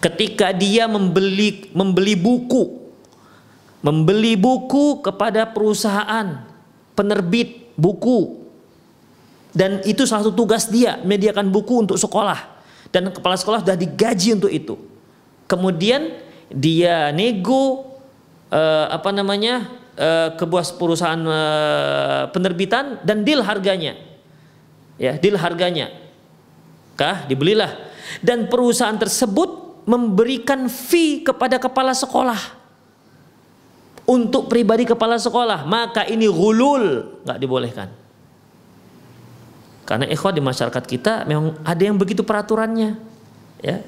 ketika dia membeli membeli buku membeli buku kepada perusahaan penerbit buku dan itu salah satu tugas dia menyediakan buku untuk sekolah dan kepala sekolah sudah digaji untuk itu kemudian dia nego uh, apa namanya uh, ke perusahaan uh, penerbitan dan deal harganya ya deal harganya kah dibelilah dan perusahaan tersebut memberikan fee kepada kepala sekolah untuk pribadi kepala sekolah maka ini gulul nggak dibolehkan karena ikhwah di masyarakat kita memang ada yang begitu peraturannya ya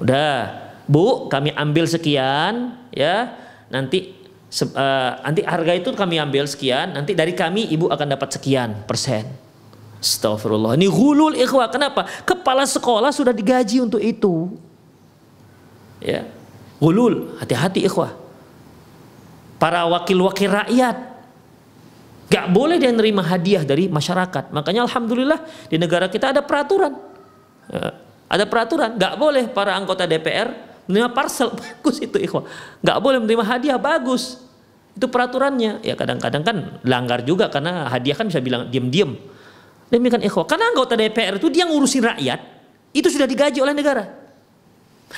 udah bu kami ambil sekian ya nanti uh, nanti harga itu kami ambil sekian nanti dari kami ibu akan dapat sekian persen Astagfirullah. Ini gulul ikhwah. Kenapa? Kepala sekolah sudah digaji untuk itu. Ya. Gulul, hati-hati ikhwah para wakil-wakil rakyat. Gak boleh dia nerima hadiah dari masyarakat. Makanya alhamdulillah di negara kita ada peraturan. Eh, ada peraturan, gak boleh para anggota DPR menerima parcel. Bagus itu ikhwah. Gak boleh menerima hadiah, bagus. Itu peraturannya. Ya kadang-kadang kan langgar juga karena hadiah kan bisa bilang diam-diam. Demikian ikhwah. Karena anggota DPR itu dia ngurusin rakyat, itu sudah digaji oleh negara.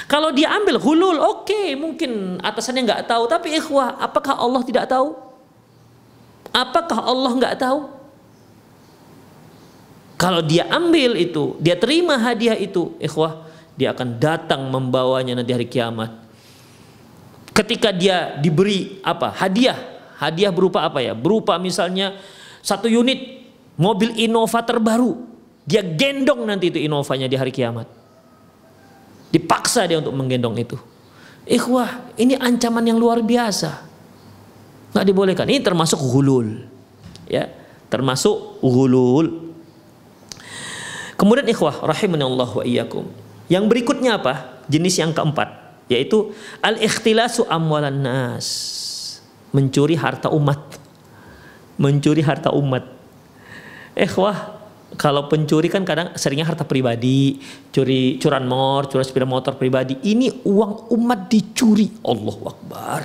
Kalau dia ambil hulul, oke okay, mungkin atasannya nggak tahu. Tapi ikhwah, apakah Allah tidak tahu? Apakah Allah nggak tahu? Kalau dia ambil itu, dia terima hadiah itu, ikhwah, dia akan datang membawanya nanti hari kiamat. Ketika dia diberi apa? Hadiah. Hadiah berupa apa ya? Berupa misalnya satu unit mobil Innova terbaru. Dia gendong nanti itu Innovanya di hari kiamat Dipaksa dia untuk menggendong itu. Ikhwah, ini ancaman yang luar biasa. Nggak dibolehkan. Ini termasuk hulul. Ya, termasuk hulul. Kemudian ikhwah, rahimani Allah wa iyyakum. Yang berikutnya apa? Jenis yang keempat, yaitu al-ikhtilasu amwalan nas. Mencuri harta umat. Mencuri harta umat. Ikhwah, kalau pencuri kan kadang seringnya harta pribadi, curi curan curanmor, curi sepeda motor pribadi. Ini uang umat dicuri. Allah Akbar.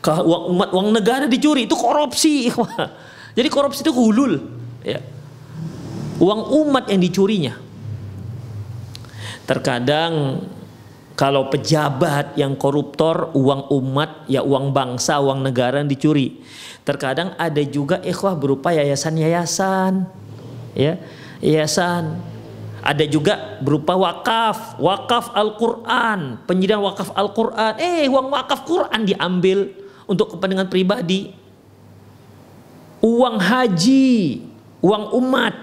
Kalau uang umat, uang negara dicuri itu korupsi. Jadi korupsi itu hulul. Ya. Uang umat yang dicurinya. Terkadang kalau pejabat yang koruptor uang umat ya uang bangsa uang negara yang dicuri terkadang ada juga ikhwah berupa yayasan-yayasan ya yayasan. Ada juga berupa wakaf, wakaf Al-Quran, penyediaan wakaf Al-Quran. Eh, uang wakaf Quran diambil untuk kepentingan pribadi. Uang haji, uang umat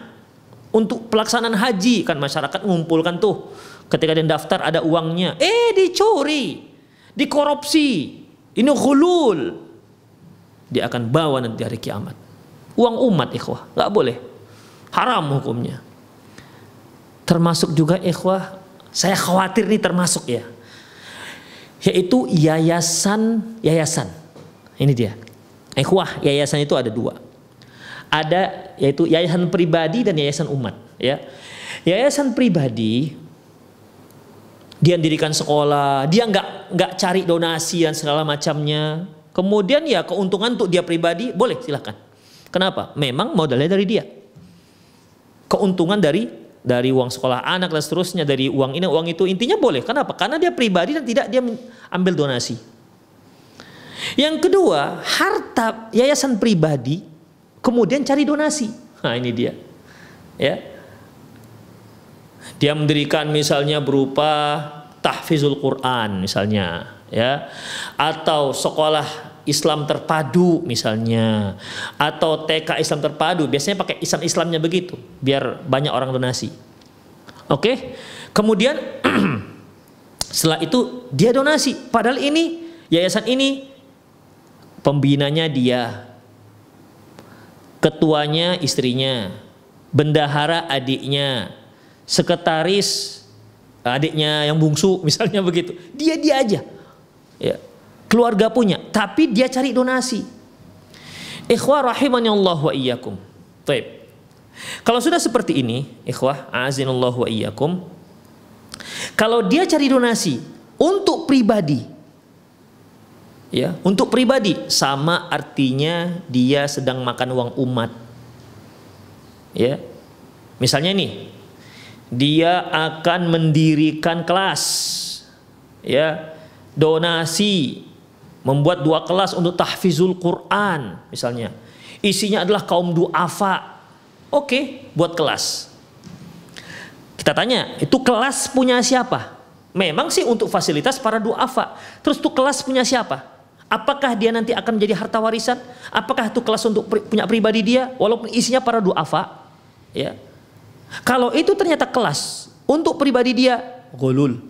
untuk pelaksanaan haji kan masyarakat ngumpulkan tuh ketika dia daftar ada uangnya eh dicuri dikorupsi ini hulul dia akan bawa nanti hari kiamat uang umat ikhwah nggak boleh haram hukumnya. Termasuk juga ikhwah, saya khawatir nih termasuk ya. Yaitu yayasan, yayasan. Ini dia. Ikhwah, yayasan itu ada dua. Ada yaitu yayasan pribadi dan yayasan umat. Ya, Yayasan pribadi, dia mendirikan sekolah, dia nggak nggak cari donasi dan segala macamnya. Kemudian ya keuntungan untuk dia pribadi boleh silahkan. Kenapa? Memang modalnya dari dia keuntungan dari dari uang sekolah anak dan seterusnya dari uang ini uang itu intinya boleh kenapa karena dia pribadi dan tidak dia ambil donasi yang kedua harta yayasan pribadi kemudian cari donasi nah ini dia ya dia mendirikan misalnya berupa tahfizul Quran misalnya ya atau sekolah Islam terpadu misalnya atau TK Islam terpadu biasanya pakai Islam Islamnya begitu biar banyak orang donasi oke kemudian setelah itu dia donasi padahal ini yayasan ini pembinanya dia ketuanya istrinya bendahara adiknya sekretaris adiknya yang bungsu misalnya begitu dia dia aja ya keluarga punya, tapi dia cari donasi. Ikhwah rahimani Allah wa iyyakum. Taib. Kalau sudah seperti ini, ikhwah azinallah wa iyyakum. Kalau dia cari donasi untuk pribadi, ya, untuk pribadi sama artinya dia sedang makan uang umat. Ya. Misalnya nih, dia akan mendirikan kelas ya donasi membuat dua kelas untuk tahfizul Quran misalnya. Isinya adalah kaum duafa. Oke, buat kelas. Kita tanya, itu kelas punya siapa? Memang sih untuk fasilitas para duafa. Terus itu kelas punya siapa? Apakah dia nanti akan menjadi harta warisan? Apakah itu kelas untuk pri punya pribadi dia walaupun isinya para duafa? Ya. Kalau itu ternyata kelas untuk pribadi dia, golul.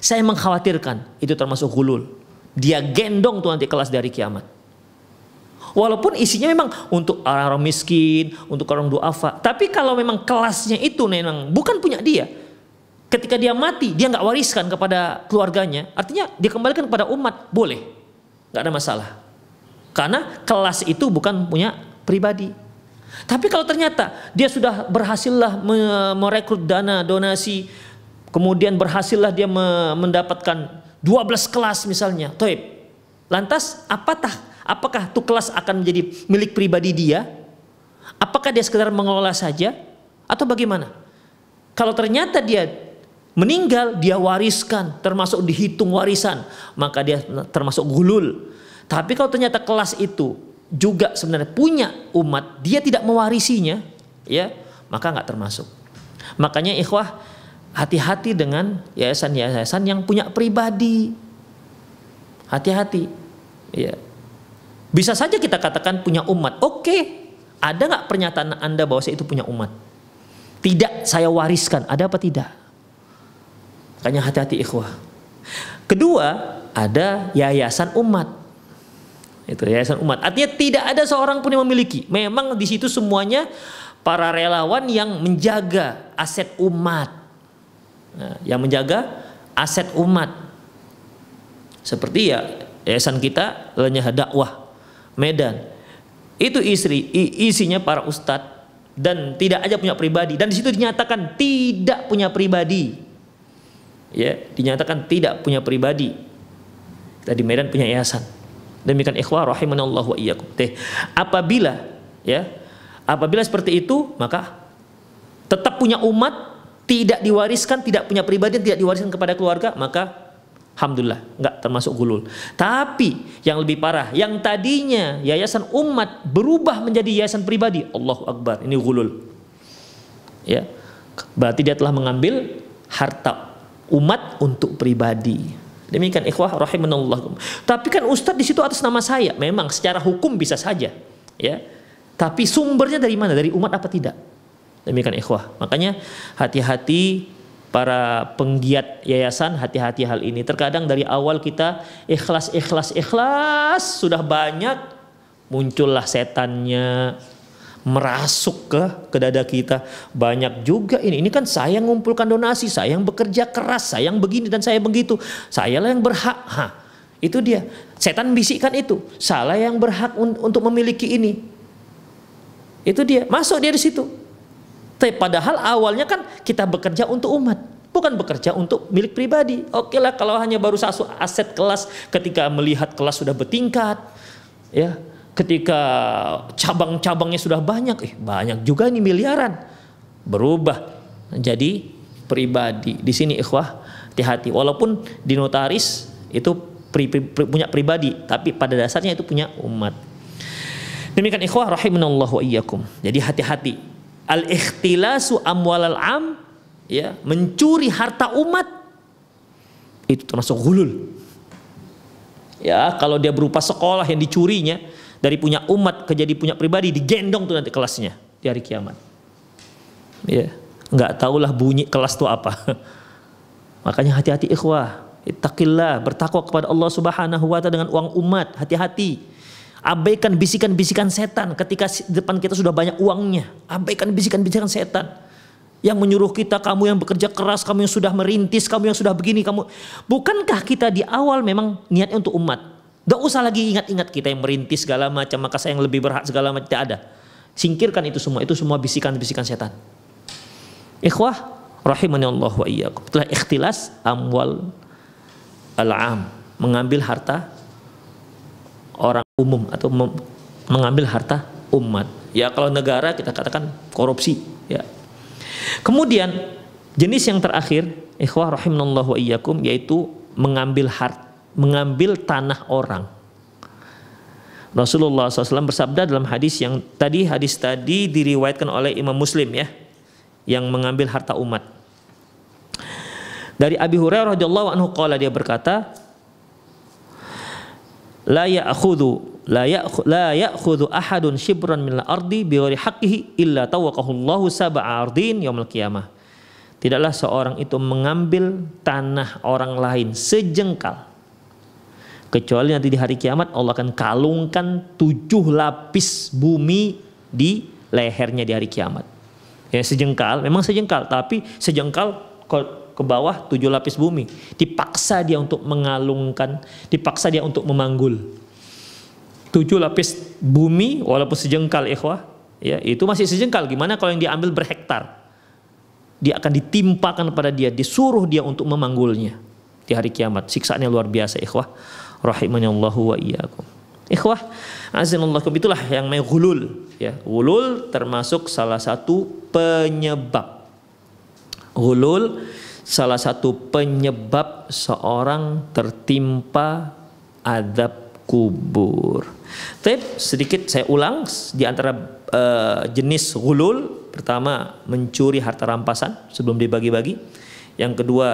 Saya mengkhawatirkan itu termasuk golul dia gendong tuh nanti kelas dari kiamat. Walaupun isinya memang untuk orang-orang miskin, untuk orang duafa. Tapi kalau memang kelasnya itu memang bukan punya dia. Ketika dia mati, dia nggak wariskan kepada keluarganya. Artinya dia kembalikan kepada umat, boleh. Nggak ada masalah. Karena kelas itu bukan punya pribadi. Tapi kalau ternyata dia sudah berhasillah merekrut dana, donasi, kemudian berhasillah dia mendapatkan 12 kelas misalnya. Toib. Lantas apatah apakah tuh kelas akan menjadi milik pribadi dia? Apakah dia sekedar mengelola saja atau bagaimana? Kalau ternyata dia meninggal dia wariskan termasuk dihitung warisan, maka dia termasuk gulul. Tapi kalau ternyata kelas itu juga sebenarnya punya umat, dia tidak mewarisinya, ya, maka nggak termasuk. Makanya ikhwah hati-hati dengan yayasan-yayasan yang punya pribadi. Hati-hati. Ya. Bisa saja kita katakan punya umat. Oke, ada nggak pernyataan Anda bahwa saya itu punya umat? Tidak saya wariskan. Ada apa tidak? Makanya hati-hati ikhwah. Kedua, ada yayasan umat. Itu yayasan umat. Artinya tidak ada seorang pun yang memiliki. Memang di situ semuanya para relawan yang menjaga aset umat Nah, yang menjaga aset umat. Seperti ya yayasan kita lenyah Dakwah Medan. Itu istri isinya para ustadz dan tidak aja punya pribadi dan disitu dinyatakan tidak punya pribadi. Ya, dinyatakan tidak punya pribadi. tadi Medan punya yayasan. Demikian ikhwah rahimanallah wa iyyakum. Teh, apabila ya, apabila seperti itu maka tetap punya umat tidak diwariskan, tidak punya pribadi, tidak diwariskan kepada keluarga, maka Alhamdulillah, nggak termasuk gulul. Tapi yang lebih parah, yang tadinya yayasan umat berubah menjadi yayasan pribadi, Allah Akbar, ini gulul. Ya, berarti dia telah mengambil harta umat untuk pribadi. Demikian ikhwah rahimanallah. Tapi kan ustadz di situ atas nama saya, memang secara hukum bisa saja, ya. Tapi sumbernya dari mana? Dari umat apa tidak? Demikian ikhwah. Makanya hati-hati para penggiat yayasan hati-hati hal ini. Terkadang dari awal kita ikhlas ikhlas ikhlas sudah banyak muncullah setannya merasuk ke ke dada kita banyak juga ini ini kan saya yang ngumpulkan donasi saya yang bekerja keras saya yang begini dan saya begitu saya lah yang berhak ha itu dia setan bisikkan itu salah yang berhak un untuk memiliki ini itu dia masuk dia di situ tapi padahal awalnya kan kita bekerja untuk umat, bukan bekerja untuk milik pribadi. Oke lah kalau hanya baru satu aset kelas ketika melihat kelas sudah bertingkat, ya ketika cabang-cabangnya sudah banyak, eh banyak juga nih miliaran berubah jadi pribadi. Di sini ikhwah hati-hati. Walaupun di notaris itu pri, pri, pri, punya pribadi, tapi pada dasarnya itu punya umat. Demikian ikhwah rahimanallahu wa iyyakum. Jadi hati-hati al-ikhtilasu amwalal am ya, mencuri harta umat itu termasuk gulul. Ya, kalau dia berupa sekolah yang dicurinya dari punya umat ke jadi punya pribadi digendong tuh nanti kelasnya di hari kiamat. Ya, nggak tahulah bunyi kelas tuh apa. Makanya hati-hati ikhwah, Itakillah bertakwa kepada Allah Subhanahu wa taala dengan uang umat, hati-hati. Abaikan bisikan-bisikan setan ketika depan kita sudah banyak uangnya. Abaikan bisikan-bisikan setan yang menyuruh kita kamu yang bekerja keras, kamu yang sudah merintis, kamu yang sudah begini, kamu bukankah kita di awal memang niatnya untuk umat? Gak usah lagi ingat-ingat kita yang merintis segala macam, maka saya yang lebih berhak segala macam tidak ada. Singkirkan itu semua, itu semua bisikan-bisikan setan. Ikhwah, rahimani Allah wa iyyakum. Itulah ikhtilas amwal al-am, mengambil harta orang umum atau mengambil harta umat. Ya kalau negara kita katakan korupsi, ya. Kemudian jenis yang terakhir, ikhwah rahimanallah wa iyyakum yaitu mengambil hart mengambil tanah orang. Rasulullah SAW bersabda dalam hadis yang tadi hadis tadi diriwayatkan oleh Imam Muslim ya yang mengambil harta umat. Dari Abi Hurairah radhiyallahu anhu qala dia berkata, la ya'khudhu la ya'khudhu ahadun shibran min ardi haqqihi illa tawaqahu Allahu ardin yaumil qiyamah. Tidaklah seorang itu mengambil tanah orang lain sejengkal kecuali nanti di hari kiamat Allah akan kalungkan tujuh lapis bumi di lehernya di hari kiamat. Ya sejengkal, memang sejengkal, tapi sejengkal ke bawah tujuh lapis bumi. Dipaksa dia untuk mengalungkan, dipaksa dia untuk memanggul. Tujuh lapis bumi walaupun sejengkal ikhwah, ya itu masih sejengkal. Gimana kalau yang diambil berhektar? Dia akan ditimpakan pada dia, disuruh dia untuk memanggulnya di hari kiamat. Siksaannya luar biasa ikhwah. Rahimahnya Allah wa iyyakum. Ikhwah, azinallahu itulah yang namanya gulul. Ya, gulul termasuk salah satu penyebab. Gulul salah satu penyebab seorang tertimpa adab kubur. Tapi sedikit saya ulang di antara uh, jenis gulul pertama mencuri harta rampasan sebelum dibagi-bagi. Yang kedua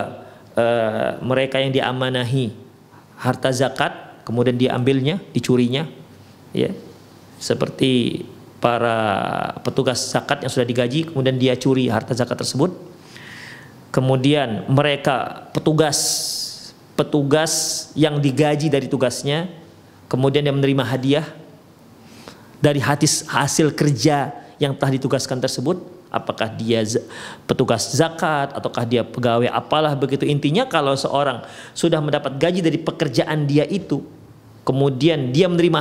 uh, mereka yang diamanahi harta zakat kemudian diambilnya, dicurinya ya. Seperti para petugas zakat yang sudah digaji kemudian dia curi harta zakat tersebut kemudian mereka petugas petugas yang digaji dari tugasnya kemudian yang menerima hadiah dari hadis hasil kerja yang telah ditugaskan tersebut apakah dia petugas zakat ataukah dia pegawai apalah begitu intinya kalau seorang sudah mendapat gaji dari pekerjaan dia itu kemudian dia menerima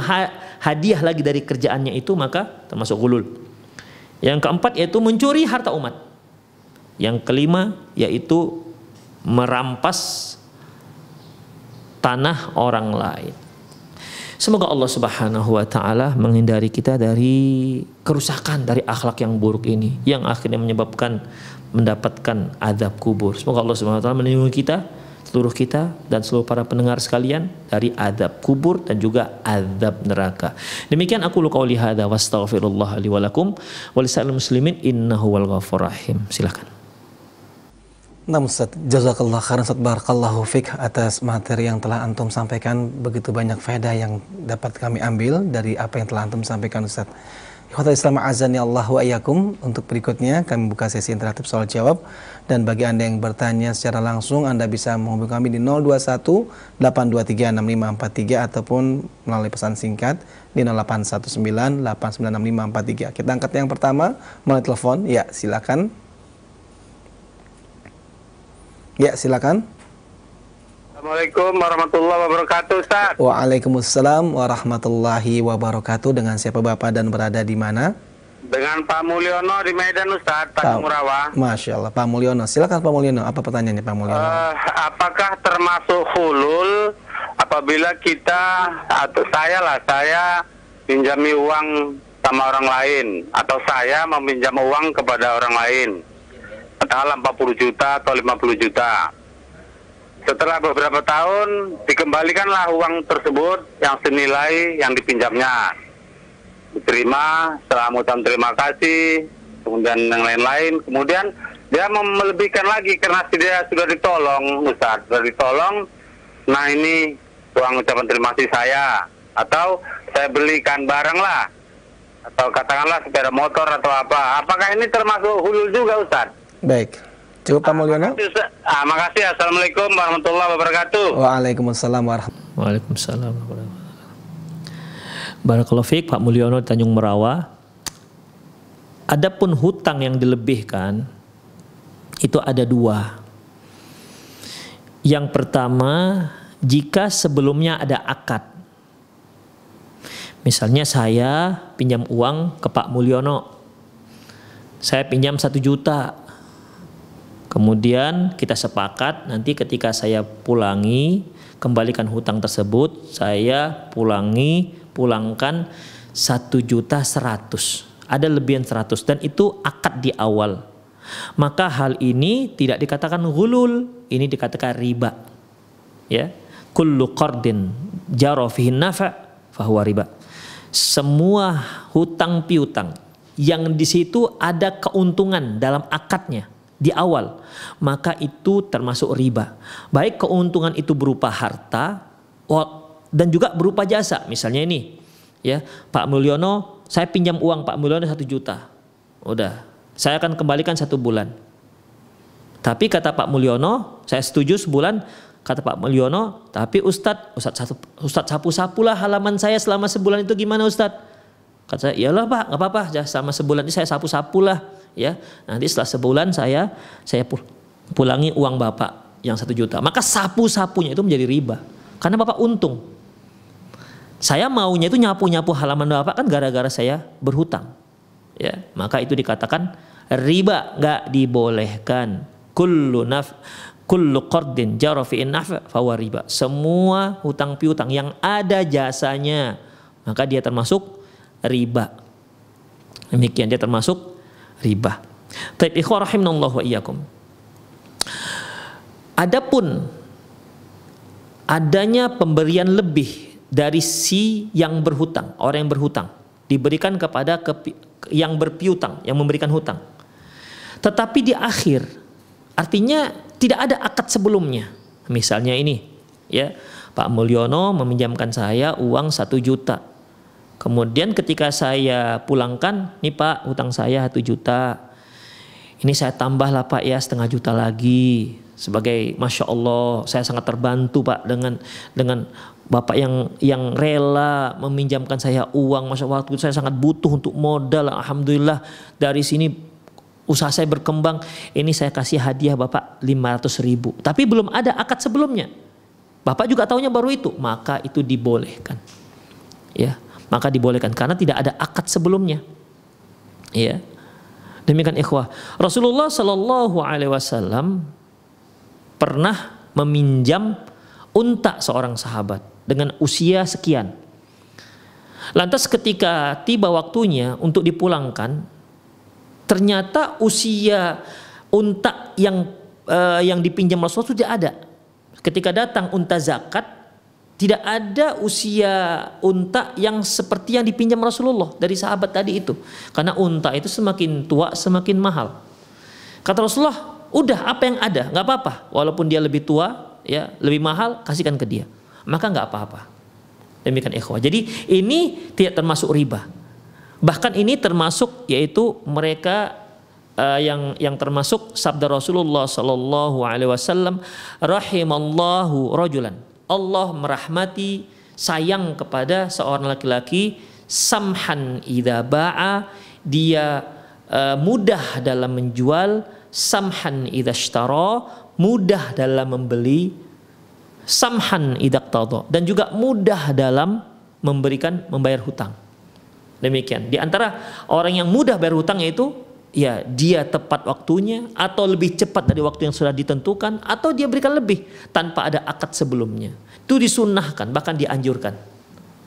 hadiah lagi dari kerjaannya itu maka termasuk gulul yang keempat yaitu mencuri harta umat yang kelima yaitu merampas tanah orang lain. Semoga Allah Subhanahu wa taala menghindari kita dari kerusakan dari akhlak yang buruk ini yang akhirnya menyebabkan mendapatkan azab kubur. Semoga Allah Subhanahu wa taala melindungi kita, seluruh kita dan seluruh para pendengar sekalian dari azab kubur dan juga azab neraka. Demikian aku lu qauli hadza wastaghfirullah li wa lakum wa muslimin innahu wal ghafur rahim. Silakan. Nah Ustaz, jazakallah khairan Ustaz barakallahu fik atas materi yang telah antum sampaikan. Begitu banyak faedah yang dapat kami ambil dari apa yang telah antum sampaikan Ustaz. Ikhwata Islam azan ya Allah wa ayakum. Untuk berikutnya kami buka sesi interaktif soal jawab dan bagi Anda yang bertanya secara langsung Anda bisa menghubungi kami di 021 823 6543 ataupun melalui pesan singkat di 0819 896543. Kita angkat yang pertama melalui telepon. Ya, silakan. Ya, silakan. Assalamualaikum warahmatullahi wabarakatuh, Ustaz. Waalaikumsalam warahmatullahi wabarakatuh. Dengan siapa Bapak dan berada di mana? Dengan Pak Mulyono di Medan Ustaz, Tanjung Rawa. Masya Allah, Pak Mulyono. Silakan Pak Mulyono, apa pertanyaannya Pak Mulyono? Uh, apakah termasuk hulul apabila kita atau saya lah, saya pinjami uang sama orang lain atau saya meminjam uang kepada orang lain? padahal 40 juta atau 50 juta. Setelah beberapa tahun dikembalikanlah uang tersebut yang senilai yang dipinjamnya. Diterima, selamutan terima kasih, kemudian yang lain-lain. Kemudian dia melebihkan lagi karena dia sudah ditolong, Ustaz, sudah ditolong. Nah ini uang ucapan terima kasih saya atau saya belikan barang lah atau katakanlah sepeda motor atau apa. Apakah ini termasuk hulul juga Ustaz? Baik. Cukup Pak Mulyono? Ah, makasih. Ah, Assalamualaikum warahmatullahi wabarakatuh. Waalaikumsalam warahmatullahi Waalaikumsalam Barakallahu Fik, Pak Mulyono di Tanjung Merawa. Adapun hutang yang dilebihkan itu ada dua. Yang pertama, jika sebelumnya ada akad. Misalnya saya pinjam uang ke Pak Mulyono. Saya pinjam satu juta, Kemudian kita sepakat nanti ketika saya pulangi kembalikan hutang tersebut saya pulangi pulangkan satu juta seratus ada lebihan seratus dan itu akad di awal maka hal ini tidak dikatakan gulul ini dikatakan riba ya kullu qardin jarofihin nafa fahuwa riba semua hutang piutang yang di situ ada keuntungan dalam akadnya di awal, maka itu termasuk riba. Baik keuntungan itu berupa harta dan juga berupa jasa. Misalnya ini, ya Pak Mulyono, saya pinjam uang Pak Mulyono satu juta, udah, saya akan kembalikan satu bulan. Tapi kata Pak Mulyono, saya setuju sebulan. Kata Pak Mulyono, tapi Ustadz, Ustadz, satu, Ustadz sapu-sapulah halaman saya selama sebulan itu gimana Ustadz? Kata saya, iyalah Pak, nggak apa-apa, sama sebulan ini saya sapu-sapulah ya nanti setelah sebulan saya saya pulangi uang bapak yang satu juta maka sapu sapunya itu menjadi riba karena bapak untung saya maunya itu nyapu nyapu halaman bapak kan gara-gara saya berhutang ya maka itu dikatakan riba nggak dibolehkan kullu naf kullu qardin fawa riba. Semua hutang piutang yang ada jasanya, maka dia termasuk riba. Demikian dia termasuk riba. Taib ikhwah wa iyyakum. Adapun adanya pemberian lebih dari si yang berhutang, orang yang berhutang diberikan kepada ke, yang berpiutang, yang memberikan hutang. Tetapi di akhir, artinya tidak ada akad sebelumnya. Misalnya ini, ya Pak Mulyono meminjamkan saya uang satu juta Kemudian ketika saya pulangkan, nih Pak, hutang saya 1 juta. Ini saya tambah lah Pak ya setengah juta lagi. Sebagai Masya Allah, saya sangat terbantu Pak dengan dengan Bapak yang yang rela meminjamkan saya uang. Masya waktu saya sangat butuh untuk modal. Alhamdulillah dari sini usaha saya berkembang. Ini saya kasih hadiah Bapak 500 ribu. Tapi belum ada akad sebelumnya. Bapak juga tahunya baru itu. Maka itu dibolehkan. Ya, maka dibolehkan karena tidak ada akad sebelumnya. Ya. Demikian ikhwah. Rasulullah Shallallahu alaihi wasallam pernah meminjam unta seorang sahabat dengan usia sekian. Lantas ketika tiba waktunya untuk dipulangkan, ternyata usia unta yang uh, yang dipinjam Rasulullah sudah ada. Ketika datang unta zakat, tidak ada usia unta yang seperti yang dipinjam Rasulullah dari sahabat tadi itu. Karena unta itu semakin tua semakin mahal. Kata Rasulullah, udah apa yang ada, nggak apa-apa. Walaupun dia lebih tua, ya lebih mahal, kasihkan ke dia. Maka nggak apa-apa. Demikian ikhwah. Jadi ini tidak termasuk riba. Bahkan ini termasuk yaitu mereka uh, yang yang termasuk sabda Rasulullah sallallahu Alaihi Wasallam, rahimallahu rojulan Allah merahmati sayang kepada seorang laki-laki samhan idza ba'a dia uh, mudah dalam menjual samhan idza syara mudah dalam membeli samhan idza dan juga mudah dalam memberikan membayar hutang demikian di antara orang yang mudah bayar hutang yaitu ya dia tepat waktunya atau lebih cepat dari waktu yang sudah ditentukan atau dia berikan lebih tanpa ada akad sebelumnya. Itu disunnahkan bahkan dianjurkan.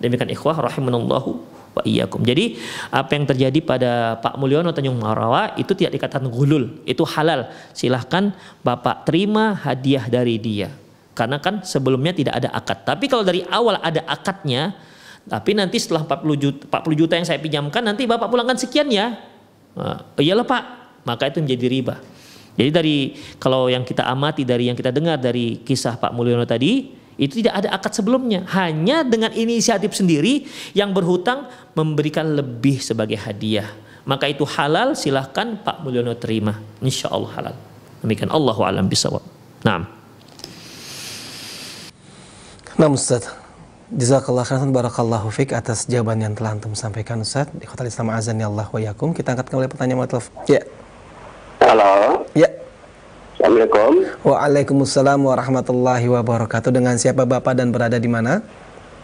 Demikian ikhwah rahimanallahu wa iyyakum. Jadi apa yang terjadi pada Pak Mulyono Tanjung Marawa itu tidak dikatakan gulul, itu halal. Silahkan Bapak terima hadiah dari dia. Karena kan sebelumnya tidak ada akad. Tapi kalau dari awal ada akadnya, tapi nanti setelah 40 juta, 40 juta yang saya pinjamkan nanti Bapak pulangkan sekian ya Uh, iyalah Pak, maka itu menjadi riba. Jadi dari kalau yang kita amati dari yang kita dengar dari kisah Pak Mulyono tadi, itu tidak ada akad sebelumnya. Hanya dengan inisiatif sendiri yang berhutang memberikan lebih sebagai hadiah. Maka itu halal silahkan Pak Mulyono terima. Insya Allah halal. Demikian Allah alam bisawab. Naam. Ustaz. Jazakallah khairan barakallahu fiq atas jawaban yang telah antum sampaikan Ustaz. Di kota Islam azan ya Allah wa yakum. Kita angkat kembali pertanyaan melalui Ya. Halo. Ya. Assalamualaikum. Waalaikumsalam warahmatullahi wabarakatuh. Dengan siapa Bapak dan berada di mana?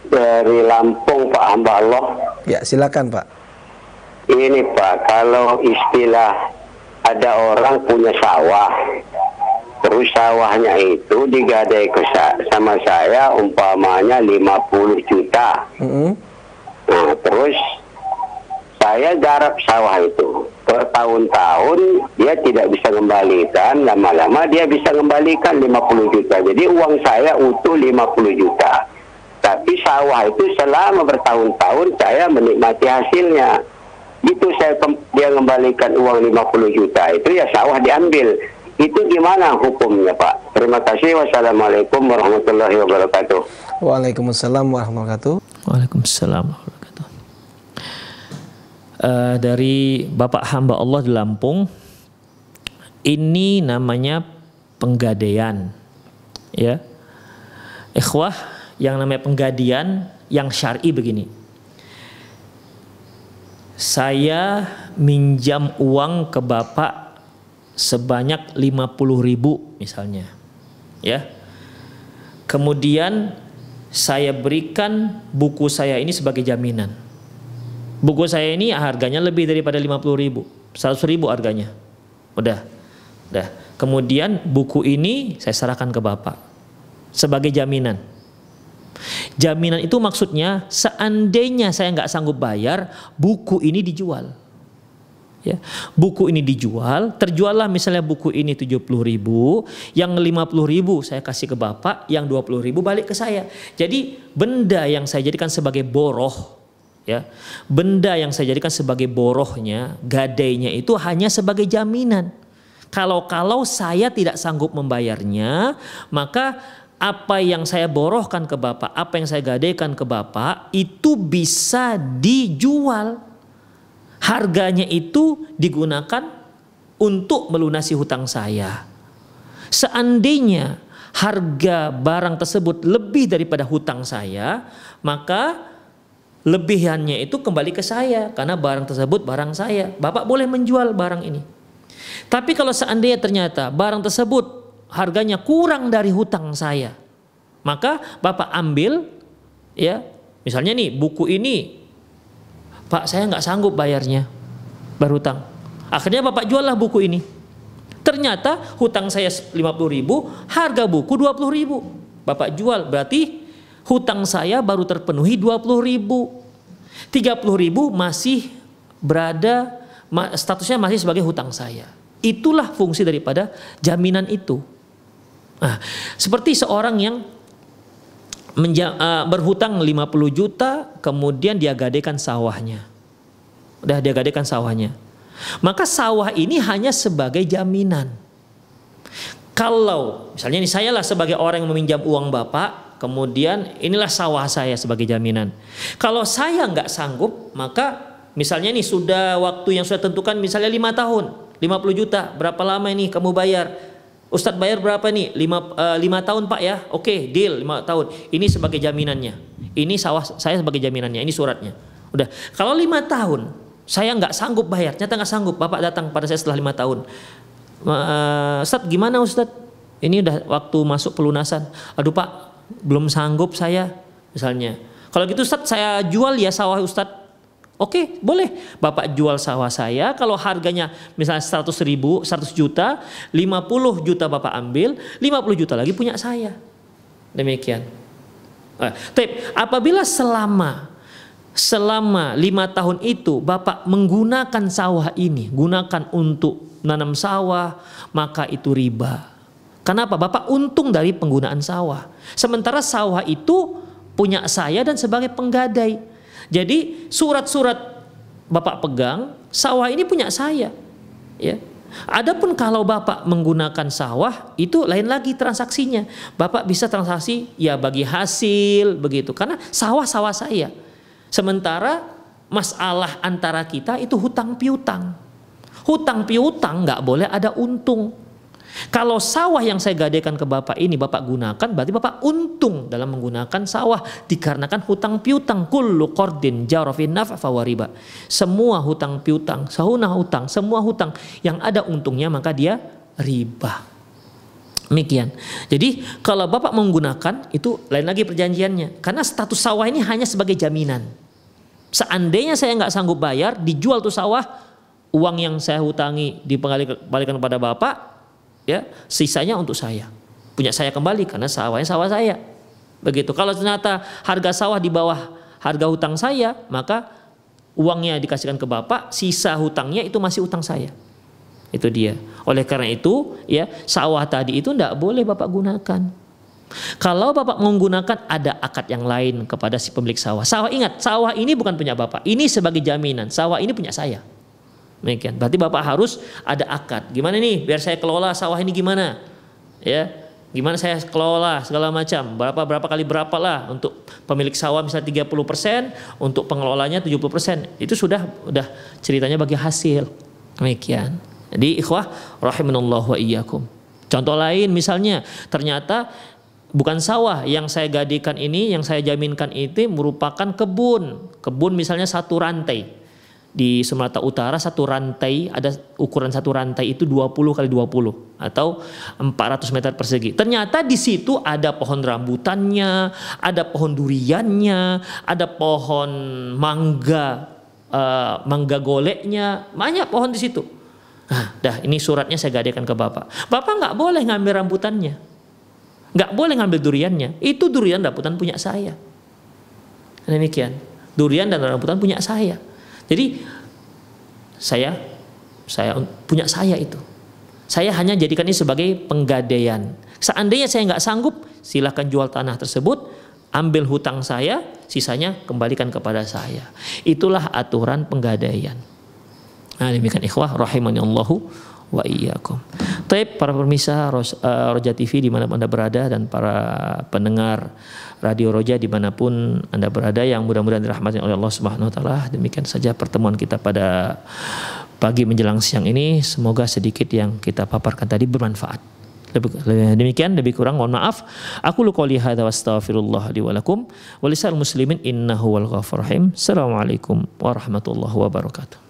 Dari Lampung Pak Amba Allah. Ya, silakan Pak. Ini Pak, kalau istilah ada orang punya sawah, terus sawahnya itu digadai ke sa sama saya umpamanya 50 juta. Mm -hmm. Nah, terus saya garap sawah itu. Bertahun-tahun dia tidak bisa kembalikan, lama-lama dia bisa kembalikan 50 juta. Jadi uang saya utuh 50 juta. Tapi sawah itu selama bertahun-tahun saya menikmati hasilnya. Itu saya dia kembalikan uang 50 juta itu ya sawah diambil itu gimana hukumnya Pak? Terima kasih. Wassalamualaikum warahmatullahi wabarakatuh. Waalaikumsalam warahmatullahi wabarakatuh. Waalaikumsalam warahmatullahi wabarakatuh. Uh, dari Bapak hamba Allah di Lampung, ini namanya penggadean, Ya. Ikhwah, yang namanya penggadian yang syar'i begini. Saya minjam uang ke Bapak sebanyak 50 ribu misalnya. Ya. Kemudian saya berikan buku saya ini sebagai jaminan. Buku saya ini harganya lebih daripada 50 ribu. 100 ribu harganya. Udah. Udah. Kemudian buku ini saya serahkan ke Bapak. Sebagai jaminan. Jaminan itu maksudnya seandainya saya nggak sanggup bayar, buku ini dijual ya. Buku ini dijual, terjuallah misalnya buku ini 70.000, yang 50.000 saya kasih ke Bapak, yang 20.000 balik ke saya. Jadi benda yang saya jadikan sebagai boroh, ya benda yang saya jadikan sebagai borohnya, gadainya itu hanya sebagai jaminan. Kalau-kalau saya tidak sanggup membayarnya, maka apa yang saya borohkan ke Bapak, apa yang saya gadaikan ke Bapak, itu bisa dijual harganya itu digunakan untuk melunasi hutang saya. Seandainya harga barang tersebut lebih daripada hutang saya, maka lebihannya itu kembali ke saya karena barang tersebut barang saya. Bapak boleh menjual barang ini. Tapi kalau seandainya ternyata barang tersebut harganya kurang dari hutang saya, maka Bapak ambil ya, misalnya nih buku ini Pak saya nggak sanggup bayarnya berhutang. Akhirnya bapak juallah buku ini. Ternyata hutang saya 50 ribu, harga buku 20 ribu. Bapak jual, berarti hutang saya baru terpenuhi 20 ribu. 30 ribu masih berada, statusnya masih sebagai hutang saya. Itulah fungsi daripada jaminan itu. Nah, seperti seorang yang menja, uh, berhutang 50 juta kemudian dia gadekan sawahnya. Udah dia gadekan sawahnya. Maka sawah ini hanya sebagai jaminan. Kalau misalnya ini saya lah sebagai orang yang meminjam uang Bapak, kemudian inilah sawah saya sebagai jaminan. Kalau saya nggak sanggup, maka misalnya nih sudah waktu yang sudah tentukan misalnya lima tahun, 50 juta, berapa lama ini kamu bayar? Ustadz bayar berapa nih? lima uh, tahun Pak ya. Oke, okay, deal lima tahun. Ini sebagai jaminannya. Ini sawah saya sebagai jaminannya. Ini suratnya. Udah. Kalau lima tahun saya nggak sanggup bayar, nyata nggak sanggup. Bapak datang pada saya setelah lima tahun. Uh, eh, Ustadz gimana Ustadz? Ini udah waktu masuk pelunasan. Aduh Pak, belum sanggup saya misalnya. Kalau gitu Ustadz saya jual ya sawah Ustadz Oke, boleh. Bapak jual sawah saya, kalau harganya misalnya 100 ribu, 100 juta, 50 juta Bapak ambil, 50 juta lagi punya saya. Demikian. Eh, tapi apabila selama selama lima tahun itu Bapak menggunakan sawah ini, gunakan untuk nanam sawah, maka itu riba. Kenapa? Bapak untung dari penggunaan sawah. Sementara sawah itu punya saya dan sebagai penggadai. Jadi surat-surat Bapak pegang, sawah ini punya saya. Ya. Adapun kalau Bapak menggunakan sawah itu lain lagi transaksinya. Bapak bisa transaksi ya bagi hasil begitu karena sawah-sawah saya. Sementara masalah antara kita itu hutang piutang. Hutang piutang nggak boleh ada untung kalau sawah yang saya gadekan ke Bapak ini Bapak gunakan berarti Bapak untung dalam menggunakan sawah dikarenakan hutang piutang kullu qardin jarofin naf' fawariba. Semua hutang piutang, sahuna hutang, semua hutang yang ada untungnya maka dia riba. Demikian. Jadi kalau Bapak menggunakan itu lain lagi perjanjiannya. Karena status sawah ini hanya sebagai jaminan. Seandainya saya nggak sanggup bayar, dijual tuh sawah, uang yang saya hutangi dipengalikan kepada Bapak, ya sisanya untuk saya punya saya kembali karena sawahnya sawah saya begitu kalau ternyata harga sawah di bawah harga hutang saya maka uangnya dikasihkan ke bapak sisa hutangnya itu masih utang saya itu dia oleh karena itu ya sawah tadi itu tidak boleh bapak gunakan kalau bapak menggunakan ada akad yang lain kepada si pemilik sawah sawah ingat sawah ini bukan punya bapak ini sebagai jaminan sawah ini punya saya Demikian. Berarti Bapak harus ada akad. Gimana nih biar saya kelola sawah ini gimana? Ya. Gimana saya kelola segala macam. Berapa berapa kali berapa lah untuk pemilik sawah misalnya 30%, untuk pengelolanya 70%. Itu sudah udah ceritanya bagi hasil. Demikian. Jadi ikhwah rahimanallah wa iyyakum. Contoh lain misalnya ternyata bukan sawah yang saya gadikan ini, yang saya jaminkan itu merupakan kebun. Kebun misalnya satu rantai di Sumatera Utara satu rantai ada ukuran satu rantai itu 20 kali 20 atau 400 meter persegi. Ternyata di situ ada pohon rambutannya, ada pohon duriannya, ada pohon mangga uh, mangga goleknya, banyak pohon di situ. Nah, dah ini suratnya saya gadaikan ke Bapak. Bapak nggak boleh ngambil rambutannya. nggak boleh ngambil duriannya. Itu durian rambutan punya saya. Demikian. Durian dan rambutan punya saya. Jadi saya saya punya saya itu. Saya hanya jadikan ini sebagai penggadaian. Seandainya saya nggak sanggup, silahkan jual tanah tersebut, ambil hutang saya, sisanya kembalikan kepada saya. Itulah aturan penggadaian. Nah, demikian ikhwah rahimani Allahu wa iyyakum. Taib para pemirsa eh, Roja TV di mana Anda berada dan para pendengar Radio Roja dimanapun Anda berada yang mudah-mudahan dirahmati oleh Allah Subhanahu wa taala. Demikian saja pertemuan kita pada pagi menjelang siang ini. Semoga sedikit yang kita paparkan tadi bermanfaat. Demikian lebih kurang mohon maaf. Aku lu qouli hadza wa astaghfirullah li wa lakum wa muslimin innahu wal ghafur rahim. Assalamualaikum warahmatullahi wabarakatuh.